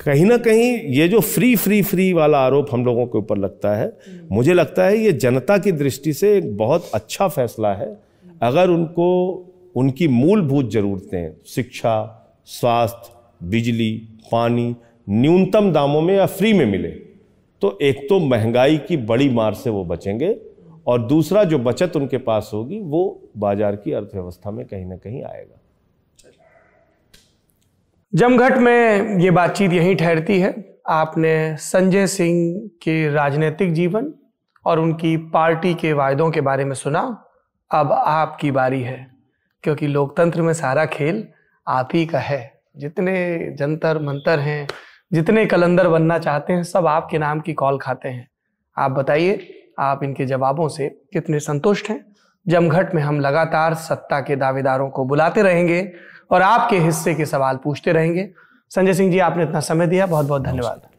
कहीं ना कहीं ये जो फ्री फ्री फ्री वाला आरोप हम लोगों के ऊपर लगता है मुझे लगता है ये जनता की दृष्टि से एक बहुत अच्छा फैसला है अगर उनको उनकी मूलभूत ज़रूरतें शिक्षा स्वास्थ्य बिजली पानी न्यूनतम दामों में या फ्री में मिले तो एक तो महंगाई की बड़ी मार से वो बचेंगे और दूसरा जो बचत उनके पास होगी वो बाजार की अर्थव्यवस्था में कहीं ना कहीं आएगा जमघट में ये बातचीत यहीं ठहरती है आपने संजय सिंह के राजनीतिक जीवन और उनकी पार्टी के वायदों के बारे में सुना अब आपकी बारी है क्योंकि लोकतंत्र में सारा खेल आप ही का है जितने जंतर मंतर हैं जितने कलंदर बनना चाहते हैं सब आपके नाम की कॉल खाते हैं आप बताइए आप इनके जवाबों से कितने संतुष्ट हैं जमघट में हम लगातार सत्ता के दावेदारों को बुलाते रहेंगे और आपके हिस्से के सवाल पूछते रहेंगे संजय सिंह जी आपने इतना समय दिया बहुत बहुत धन्यवाद